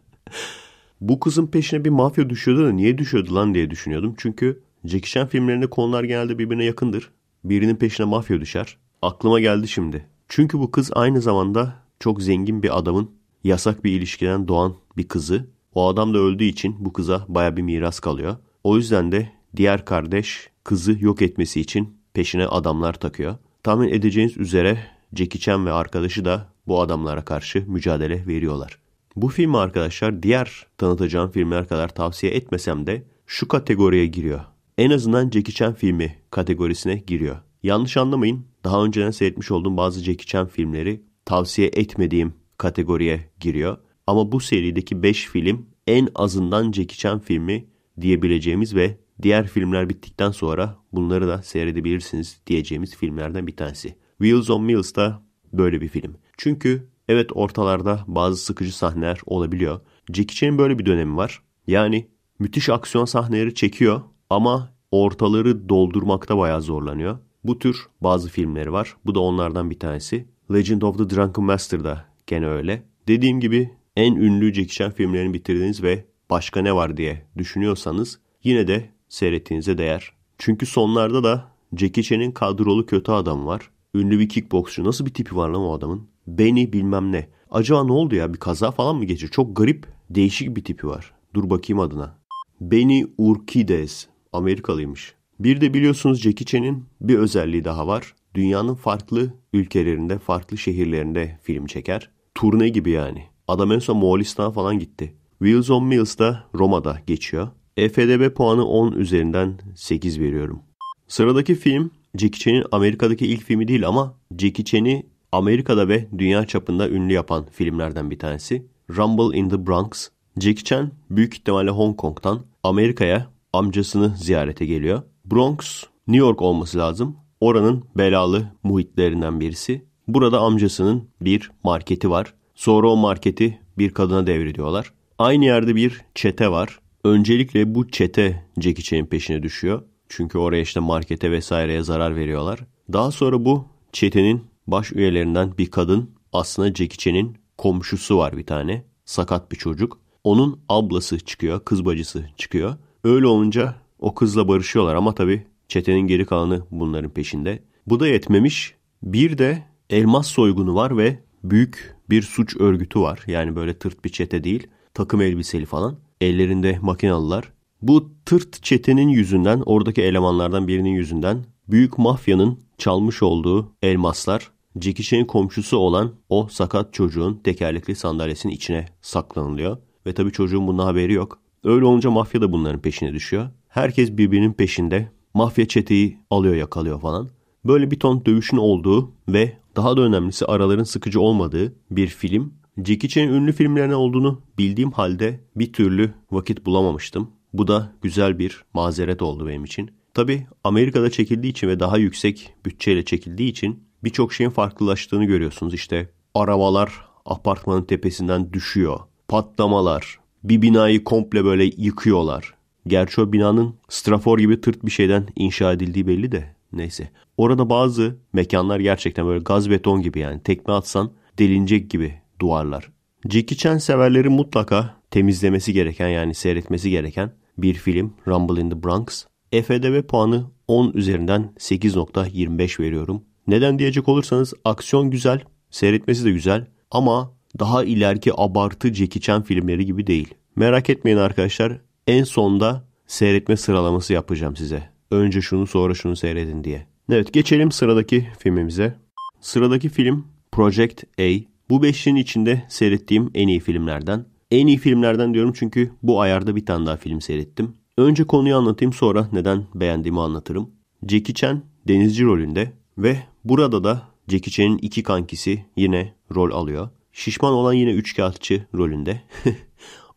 Bu kızın peşine bir mafya düşüyordu da niye düşüyordu lan diye düşünüyordum. Çünkü Jackie Chan filmlerinde konular genelde birbirine yakındır. Birinin peşine mafya düşer. Aklıma geldi şimdi. Çünkü bu kız aynı zamanda çok zengin bir adamın yasak bir ilişkiden doğan bir kızı. O adam da öldüğü için bu kıza baya bir miras kalıyor. O yüzden de diğer kardeş kızı yok etmesi için peşine adamlar takıyor. Tahmin edeceğiniz üzere Jackie Chan ve arkadaşı da bu adamlara karşı mücadele veriyorlar. Bu filmi arkadaşlar diğer tanıtacağım filmler kadar tavsiye etmesem de şu kategoriye giriyor. En azından Jackie Chan filmi kategorisine giriyor. Yanlış anlamayın daha önceden seyretmiş olduğum bazı Jackie Chan filmleri tavsiye etmediğim kategoriye giriyor. Ama bu serideki 5 film en azından Jackie Chan filmi diyebileceğimiz ve diğer filmler bittikten sonra bunları da seyredebilirsiniz diyeceğimiz filmlerden bir tanesi. Wheels on Wheels da böyle bir film. Çünkü evet ortalarda bazı sıkıcı sahneler olabiliyor. Jackie Chan'in böyle bir dönemi var. Yani müthiş aksiyon sahneleri çekiyor ama ortaları doldurmakta bayağı zorlanıyor. Bu tür bazı filmleri var. Bu da onlardan bir tanesi. Legend of the Drunken Master da gene öyle. Dediğim gibi en ünlü Jackie Chan filmlerini bitirdiniz ve başka ne var diye düşünüyorsanız yine de seyrettiğinize değer. Çünkü sonlarda da Jackie Chan'in kadrolu kötü adam var. Ünlü bir kickboksçu. Nasıl bir tipi var lan o adamın? Beni bilmem ne. Acaba ne oldu ya? Bir kaza falan mı geçir? Çok garip, değişik bir tipi var. Dur bakayım adına. Beni Urquidez. Amerikalıymış. Bir de biliyorsunuz Jackie Chan'in bir özelliği daha var. Dünyanın farklı ülkelerinde, farklı şehirlerinde film çeker. Turne gibi yani. Adam en son Moğolistan falan gitti. Wheels on Wheels da Roma'da geçiyor. EFDB puanı 10 üzerinden 8 veriyorum. Sıradaki film Jackie Chan'in Amerika'daki ilk filmi değil ama Jackie Chan'i Amerika'da ve dünya çapında ünlü yapan filmlerden bir tanesi. Rumble in the Bronx. Jackie Chan büyük ihtimalle Hong Kong'tan Amerika'ya amcasını ziyarete geliyor. Bronx, New York olması lazım. Oranın belalı muhitlerinden birisi. Burada amcasının bir marketi var. Sonra o marketi bir kadına devrediyorlar. Aynı yerde bir çete var. Öncelikle bu çete Jackie Chan'in peşine düşüyor. Çünkü oraya işte markete vesaireye zarar veriyorlar. Daha sonra bu çetenin baş üyelerinden bir kadın aslında Jackie Chan'in komşusu var bir tane. Sakat bir çocuk. Onun ablası çıkıyor, kız bacısı çıkıyor. Öyle olunca o kızla barışıyorlar ama tabii çetenin geri kalanı bunların peşinde. Bu da yetmemiş. Bir de elmas soygunu var ve büyük bir suç örgütü var. Yani böyle tırt bir çete değil. Takım elbiseli falan. Ellerinde makinalılar. Bu tırt çetenin yüzünden, oradaki elemanlardan birinin yüzünden büyük mafyanın çalmış olduğu elmaslar Jackie Chan'in komşusu olan o sakat çocuğun tekerlekli sandalyesinin içine saklanılıyor. Ve tabii çocuğun bundan haberi yok. Öyle olunca mafya da bunların peşine düşüyor. Herkes birbirinin peşinde. Mafya çeteyi alıyor yakalıyor falan. Böyle bir ton dövüşün olduğu ve daha da önemlisi araların sıkıcı olmadığı bir film. Jackie Chan'ın ünlü filmlerine olduğunu bildiğim halde bir türlü vakit bulamamıştım. Bu da güzel bir mazeret oldu benim için. Tabi Amerika'da çekildiği için ve daha yüksek bütçeyle çekildiği için birçok şeyin farklılaştığını görüyorsunuz. İşte arabalar apartmanın tepesinden düşüyor. Patlamalar, bir binayı komple böyle yıkıyorlar. Gerçi o binanın strafor gibi tırt bir şeyden inşa edildiği belli de Neyse. Orada bazı mekanlar gerçekten böyle gaz beton gibi yani tekme atsan delinecek gibi duvarlar. Jackie Chan severleri mutlaka temizlemesi gereken yani seyretmesi gereken bir film Rumble in the Bronx. FDB puanı 10 üzerinden 8.25 veriyorum. Neden diyecek olursanız aksiyon güzel, seyretmesi de güzel ama daha ileriki abartı Jackie Chan filmleri gibi değil. Merak etmeyin arkadaşlar en sonda seyretme sıralaması yapacağım size. Önce şunu sonra şunu seyredin diye. Evet geçelim sıradaki filmimize. Sıradaki film Project A. Bu beşinin içinde seyrettiğim en iyi filmlerden. En iyi filmlerden diyorum çünkü bu ayarda bir tane daha film seyrettim. Önce konuyu anlatayım sonra neden beğendiğimi anlatırım. Jackie Chan denizci rolünde ve burada da Jackie Chan'in iki kankisi yine rol alıyor. Şişman olan yine üçkağıtçı rolünde.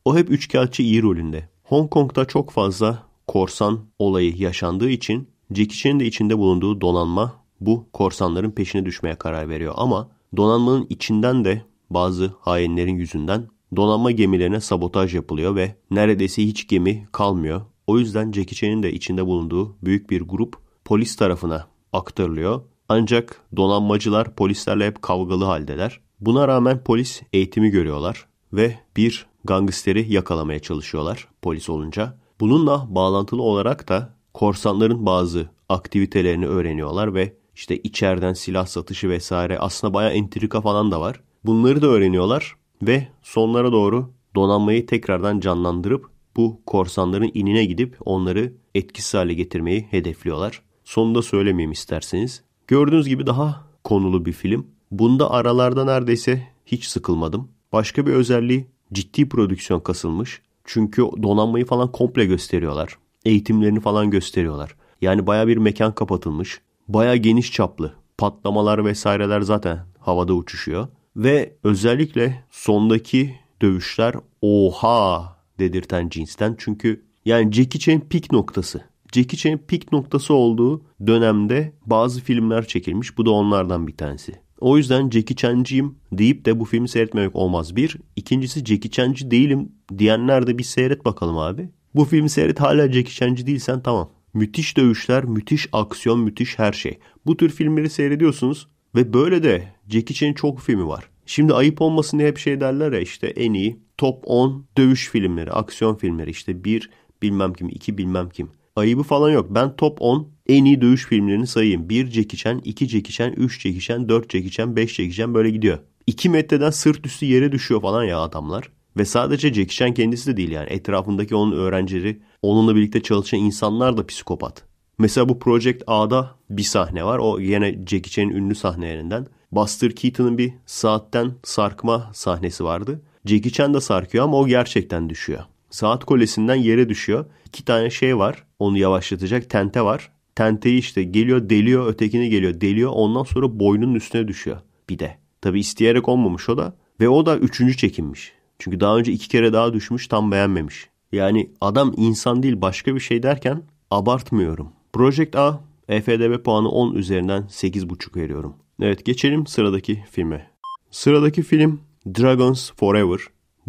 o hep üçkağıtçı iyi rolünde. Hong Kong'da çok fazla korsan olayı yaşandığı için Jackie Chan'in de içinde bulunduğu donanma bu korsanların peşine düşmeye karar veriyor. Ama donanmanın içinden de bazı hainlerin yüzünden donanma gemilerine sabotaj yapılıyor ve neredeyse hiç gemi kalmıyor. O yüzden Jackie Chan'ın de içinde bulunduğu büyük bir grup polis tarafına aktarılıyor. Ancak donanmacılar polislerle hep kavgalı haldeler. Buna rağmen polis eğitimi görüyorlar ve bir gangsteri yakalamaya çalışıyorlar polis olunca. Bununla bağlantılı olarak da korsanların bazı aktivitelerini öğreniyorlar ve işte içeriden silah satışı vesaire aslında bayağı entrika falan da var. Bunları da öğreniyorlar ve sonlara doğru donanmayı tekrardan canlandırıp bu korsanların inine gidip onları etkisiz hale getirmeyi hedefliyorlar. Sonunda söylemeyeyim isterseniz. Gördüğünüz gibi daha konulu bir film. Bunda aralarda neredeyse hiç sıkılmadım. Başka bir özelliği ciddi prodüksiyon kasılmış. Çünkü donanmayı falan komple gösteriyorlar. Eğitimlerini falan gösteriyorlar. Yani baya bir mekan kapatılmış. Baya geniş çaplı. Patlamalar vesaireler zaten havada uçuşuyor. Ve özellikle sondaki dövüşler oha dedirten cinsten. Çünkü yani Jackie Chan'ın pik noktası. Jackie Chan'ın pik noktası olduğu dönemde bazı filmler çekilmiş. Bu da onlardan bir tanesi. O yüzden Jackie Chan'cıyım deyip de bu filmi seyretmemek olmaz. Bir. ikincisi Jackie Chan'cı değilim diyenler de bir seyret bakalım abi. Bu filmi seyret hala Jackie Chan'cı değilsen tamam. Müthiş dövüşler, müthiş aksiyon, müthiş her şey. Bu tür filmleri seyrediyorsunuz ve böyle de Jackie Chan'in çok filmi var. Şimdi ayıp olmasın diye hep şey derler ya işte en iyi top 10 dövüş filmleri, aksiyon filmleri işte bir bilmem kim, iki bilmem kim. Ayıbı falan yok. Ben top 10 en iyi dövüş filmlerini sayayım. 1 Jackie Chan, 2 Jackie Chan, 3 Jackie Chan, 4 Jackie 5 Jackie böyle gidiyor. 2 metreden sırt üstü yere düşüyor falan ya adamlar. Ve sadece Jackie kendisi de değil yani. Etrafındaki onun öğrencileri, onunla birlikte çalışan insanlar da psikopat. Mesela bu Project A'da bir sahne var. O yine Jackie Chan'in ünlü sahnelerinden. Buster Keaton'ın bir saatten sarkma sahnesi vardı. Jackie Chan da sarkıyor ama o gerçekten düşüyor saat kolesinden yere düşüyor. İki tane şey var onu yavaşlatacak tente var. Tenteyi işte geliyor deliyor ötekine geliyor deliyor ondan sonra boynunun üstüne düşüyor bir de. Tabi isteyerek olmamış o da ve o da üçüncü çekinmiş. Çünkü daha önce iki kere daha düşmüş tam beğenmemiş. Yani adam insan değil başka bir şey derken abartmıyorum. Project A EFDB puanı 10 üzerinden 8.5 veriyorum. Evet geçelim sıradaki filme. Sıradaki film Dragons Forever.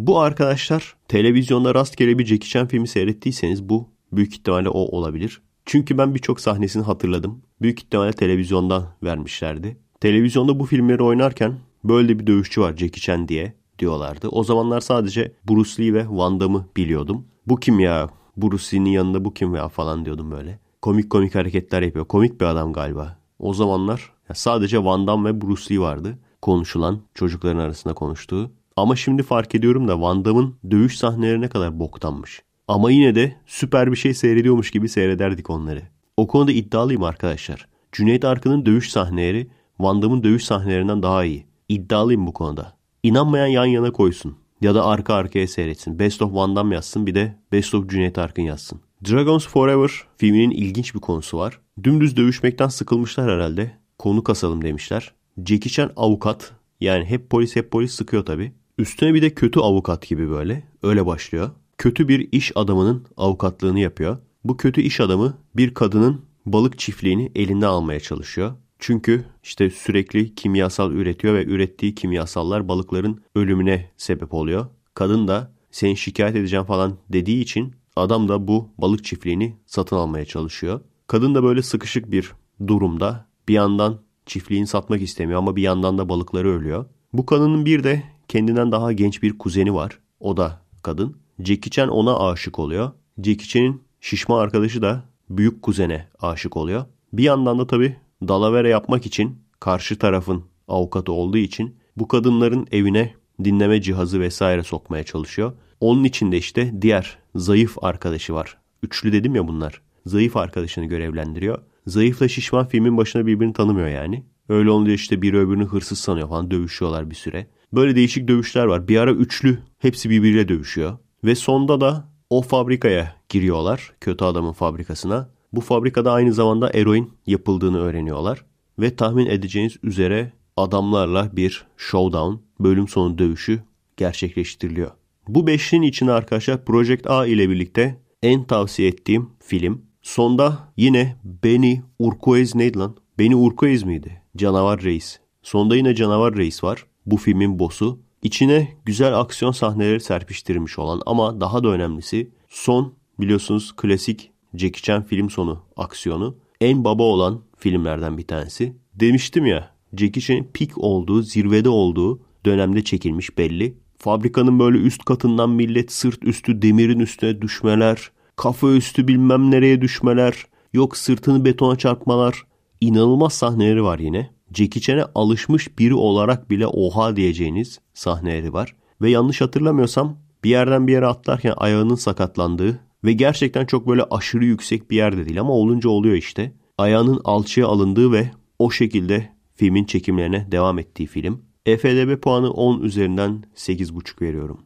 Bu arkadaşlar televizyonda rastgele bir Jackie Chan filmi seyrettiyseniz bu büyük ihtimalle o olabilir. Çünkü ben birçok sahnesini hatırladım. Büyük ihtimalle televizyondan vermişlerdi. Televizyonda bu filmleri oynarken böyle bir dövüşçü var Jackie Chan diye diyorlardı. O zamanlar sadece Bruce Lee ve Van Damme'ı biliyordum. Bu kim ya? Bruce Lee'nin yanında bu kim ya falan diyordum böyle. Komik komik hareketler yapıyor. Komik bir adam galiba. O zamanlar sadece Van Damme ve Bruce Lee vardı. Konuşulan, çocukların arasında konuştuğu. Ama şimdi fark ediyorum da Van Damme'ın dövüş sahneleri ne kadar boktanmış. Ama yine de süper bir şey seyrediyormuş gibi seyrederdik onları. O konuda iddialıyım arkadaşlar. Cüneyt Arkın'ın dövüş sahneleri Van Damme'ın dövüş sahnelerinden daha iyi. İddialıyım bu konuda. İnanmayan yan yana koysun. Ya da arka arkaya seyretsin. Best of Van Damme yazsın bir de Best of Cüneyt Arkın yazsın. Dragons Forever filminin ilginç bir konusu var. Dümdüz dövüşmekten sıkılmışlar herhalde. Konu kasalım demişler. Jackie Chan avukat. Yani hep polis hep polis sıkıyor tabi. Üstüne bir de kötü avukat gibi böyle. Öyle başlıyor. Kötü bir iş adamının avukatlığını yapıyor. Bu kötü iş adamı bir kadının balık çiftliğini elinde almaya çalışıyor. Çünkü işte sürekli kimyasal üretiyor ve ürettiği kimyasallar balıkların ölümüne sebep oluyor. Kadın da seni şikayet edeceğim falan dediği için adam da bu balık çiftliğini satın almaya çalışıyor. Kadın da böyle sıkışık bir durumda. Bir yandan çiftliğini satmak istemiyor ama bir yandan da balıkları ölüyor. Bu kadının bir de Kendinden daha genç bir kuzeni var. O da kadın. Jackie Chan ona aşık oluyor. Jackie Chan'in şişman arkadaşı da büyük kuzene aşık oluyor. Bir yandan da tabii dalavere yapmak için karşı tarafın avukatı olduğu için bu kadınların evine dinleme cihazı vesaire sokmaya çalışıyor. Onun içinde işte diğer zayıf arkadaşı var. Üçlü dedim ya bunlar. Zayıf arkadaşını görevlendiriyor. Zayıfla şişman filmin başına birbirini tanımıyor yani. Öyle olunca işte biri öbürünü hırsız sanıyor falan dövüşüyorlar bir süre. Böyle değişik dövüşler var. Bir ara üçlü hepsi birbiriyle dövüşüyor. Ve sonda da o fabrikaya giriyorlar. Kötü adamın fabrikasına. Bu fabrikada aynı zamanda eroin yapıldığını öğreniyorlar. Ve tahmin edeceğiniz üzere adamlarla bir showdown, bölüm sonu dövüşü gerçekleştiriliyor. Bu beşlinin içine arkadaşlar Project A ile birlikte en tavsiye ettiğim film. Sonda yine Beni Urquez neydi lan? Beni Urquez miydi? Canavar Reis. Sonda yine Canavar Reis var bu filmin boss'u içine güzel aksiyon sahneleri serpiştirmiş olan ama daha da önemlisi son biliyorsunuz klasik Jackie Chan film sonu aksiyonu en baba olan filmlerden bir tanesi. Demiştim ya Jackie Chan'in pik olduğu, zirvede olduğu dönemde çekilmiş belli. Fabrikanın böyle üst katından millet sırt üstü demirin üstüne düşmeler, kafa üstü bilmem nereye düşmeler, yok sırtını betona çarpmalar. inanılmaz sahneleri var yine. Jackie Chan'e alışmış biri olarak bile oha diyeceğiniz sahneleri var. Ve yanlış hatırlamıyorsam bir yerden bir yere atlarken ayağının sakatlandığı ve gerçekten çok böyle aşırı yüksek bir yerde değil ama olunca oluyor işte. Ayağının alçıya alındığı ve o şekilde filmin çekimlerine devam ettiği film. EFDB puanı 10 üzerinden 8.5 veriyorum.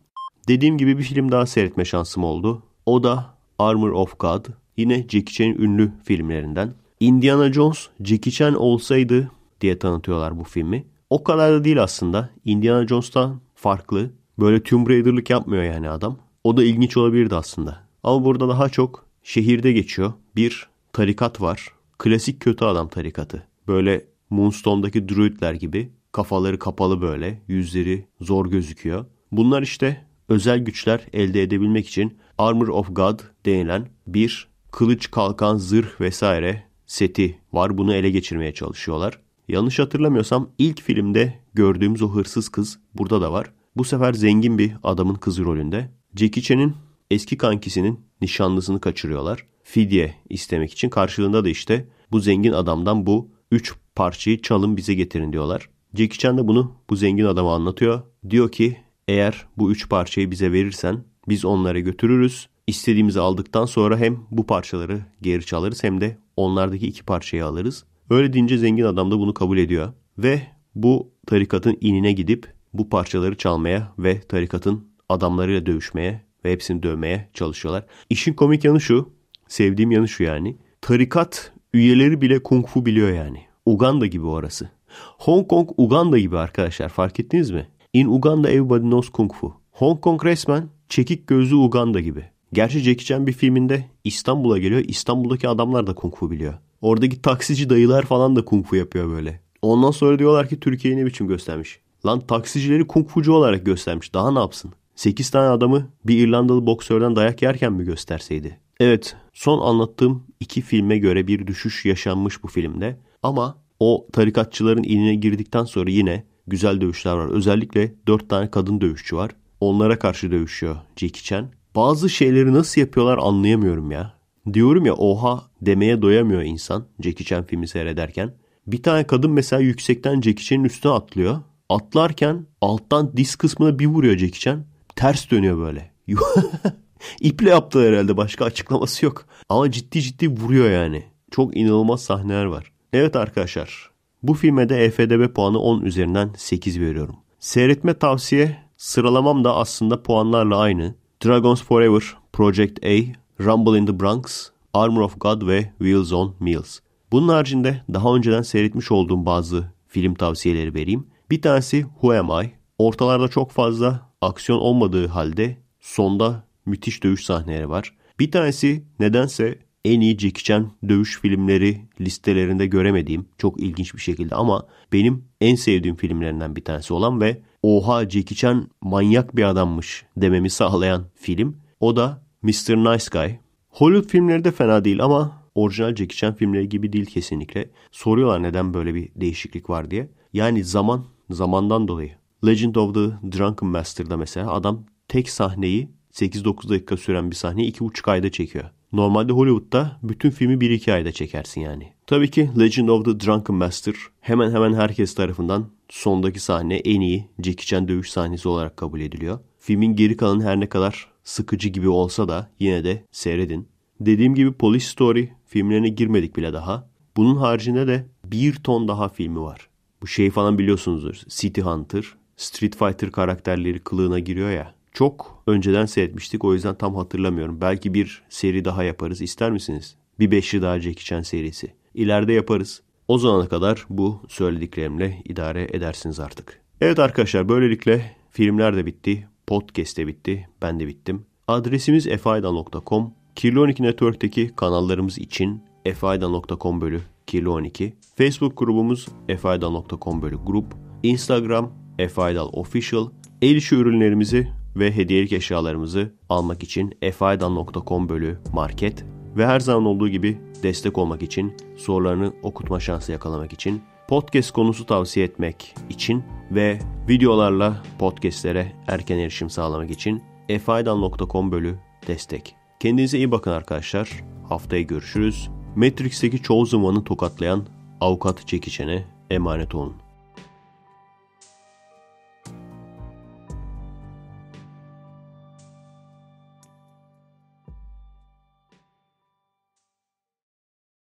Dediğim gibi bir film daha seyretme şansım oldu. O da Armor of God. Yine Jackie Chan'in ünlü filmlerinden. Indiana Jones Jackie Chan olsaydı diye tanıtıyorlar bu filmi. O kadar da değil aslında. Indiana Jones'tan farklı. Böyle Tomb Raider'lık yapmıyor yani adam. O da ilginç olabilirdi aslında. Ama burada daha çok şehirde geçiyor. Bir tarikat var. Klasik kötü adam tarikatı. Böyle Moonstone'daki druidler gibi kafaları kapalı böyle, yüzleri zor gözüküyor. Bunlar işte özel güçler elde edebilmek için Armor of God denilen bir kılıç, kalkan, zırh vesaire seti var. Bunu ele geçirmeye çalışıyorlar. Yanlış hatırlamıyorsam ilk filmde gördüğümüz o hırsız kız burada da var. Bu sefer zengin bir adamın kızı rolünde. Jackie Chan'in eski kankisinin nişanlısını kaçırıyorlar. Fidye istemek için karşılığında da işte bu zengin adamdan bu 3 parçayı çalın bize getirin diyorlar. Jackie Chan da bunu bu zengin adama anlatıyor. Diyor ki eğer bu 3 parçayı bize verirsen biz onlara götürürüz. İstediğimizi aldıktan sonra hem bu parçaları geri çalarız hem de onlardaki iki parçayı alırız. Öyle deyince zengin adam da bunu kabul ediyor ve bu tarikatın inine gidip bu parçaları çalmaya ve tarikatın adamlarıyla dövüşmeye ve hepsini dövmeye çalışıyorlar. İşin komik yanı şu, sevdiğim yanı şu yani. Tarikat üyeleri bile kung fu biliyor yani. Uganda gibi orası. Hong Kong Uganda gibi arkadaşlar fark ettiniz mi? In Uganda everybody knows kung fu. Hong Kong resmen çekik gözlü Uganda gibi. Gerçi Jackie Chan bir filminde İstanbul'a geliyor. İstanbul'daki adamlar da kung fu biliyor. Oradaki taksici dayılar falan da kung fu yapıyor böyle. Ondan sonra diyorlar ki Türkiye'yi ne biçim göstermiş. Lan taksicileri kung fucu olarak göstermiş. Daha ne yapsın? 8 tane adamı bir İrlandalı boksörden dayak yerken mi gösterseydi? Evet, son anlattığım iki filme göre bir düşüş yaşanmış bu filmde. Ama o tarikatçıların inine girdikten sonra yine güzel dövüşler var. Özellikle 4 tane kadın dövüşçü var. Onlara karşı dövüşüyor Jackie Chan. Bazı şeyleri nasıl yapıyorlar anlayamıyorum ya. Diyorum ya oha demeye doyamıyor insan Jackie Chan filmi seyrederken. Bir tane kadın mesela yüksekten Jackie Chan'in üstüne atlıyor. Atlarken alttan diz kısmına bir vuruyor Jackie Chan. Ters dönüyor böyle. İple yaptı herhalde başka açıklaması yok. Ama ciddi ciddi vuruyor yani. Çok inanılmaz sahneler var. Evet arkadaşlar bu filme de EFDB puanı 10 üzerinden 8 veriyorum. Seyretme tavsiye sıralamam da aslında puanlarla aynı. Dragons Forever, Project A, Rumble in the Bronx, Armor of God ve Wheels on Meals. Bunun haricinde daha önceden seyretmiş olduğum bazı film tavsiyeleri vereyim. Bir tanesi Who Am I? Ortalarda çok fazla aksiyon olmadığı halde sonda müthiş dövüş sahneleri var. Bir tanesi nedense en iyi Jackie Chan dövüş filmleri listelerinde göremediğim çok ilginç bir şekilde ama benim en sevdiğim filmlerinden bir tanesi olan ve oha Jackie Chan manyak bir adammış dememi sağlayan film. O da Mr. Nice Guy. Hollywood filmleri de fena değil ama orijinal Jackie Chan filmleri gibi değil kesinlikle. Soruyorlar neden böyle bir değişiklik var diye. Yani zaman, zamandan dolayı. Legend of the Drunken Master'da mesela adam tek sahneyi 8-9 dakika süren bir sahneyi 2,5 ayda çekiyor. Normalde Hollywood'da bütün filmi 1-2 ayda çekersin yani. Tabii ki Legend of the Drunken Master hemen hemen herkes tarafından sondaki sahne en iyi Jackie Chan dövüş sahnesi olarak kabul ediliyor. Filmin geri kalan her ne kadar sıkıcı gibi olsa da yine de seyredin. Dediğim gibi Police Story filmlerine girmedik bile daha. Bunun haricinde de bir ton daha filmi var. Bu şeyi falan biliyorsunuzdur. City Hunter, Street Fighter karakterleri kılığına giriyor ya. Çok önceden seyretmiştik o yüzden tam hatırlamıyorum. Belki bir seri daha yaparız İster misiniz? Bir beşli daha Jackie Chan serisi. İleride yaparız. O zamana kadar bu söylediklerimle idare edersiniz artık. Evet arkadaşlar böylelikle filmler de bitti. Podcast'te bitti. Ben de bittim. Adresimiz efayda.com. Kirli 12 Network'teki kanallarımız için efayda.com bölü kirli 12. Facebook grubumuz efayda.com bölü grup. Instagram efaydal official. El işi ürünlerimizi ve hediyelik eşyalarımızı almak için efaydan.com bölü market ve her zaman olduğu gibi destek olmak için, sorularını okutma şansı yakalamak için podcast konusu tavsiye etmek için ve videolarla podcastlere erken erişim sağlamak için efaydan.com bölü destek. Kendinize iyi bakın arkadaşlar. Haftaya görüşürüz. Matrix'teki çoğu zamanı tokatlayan avukat çekiçene emanet olun.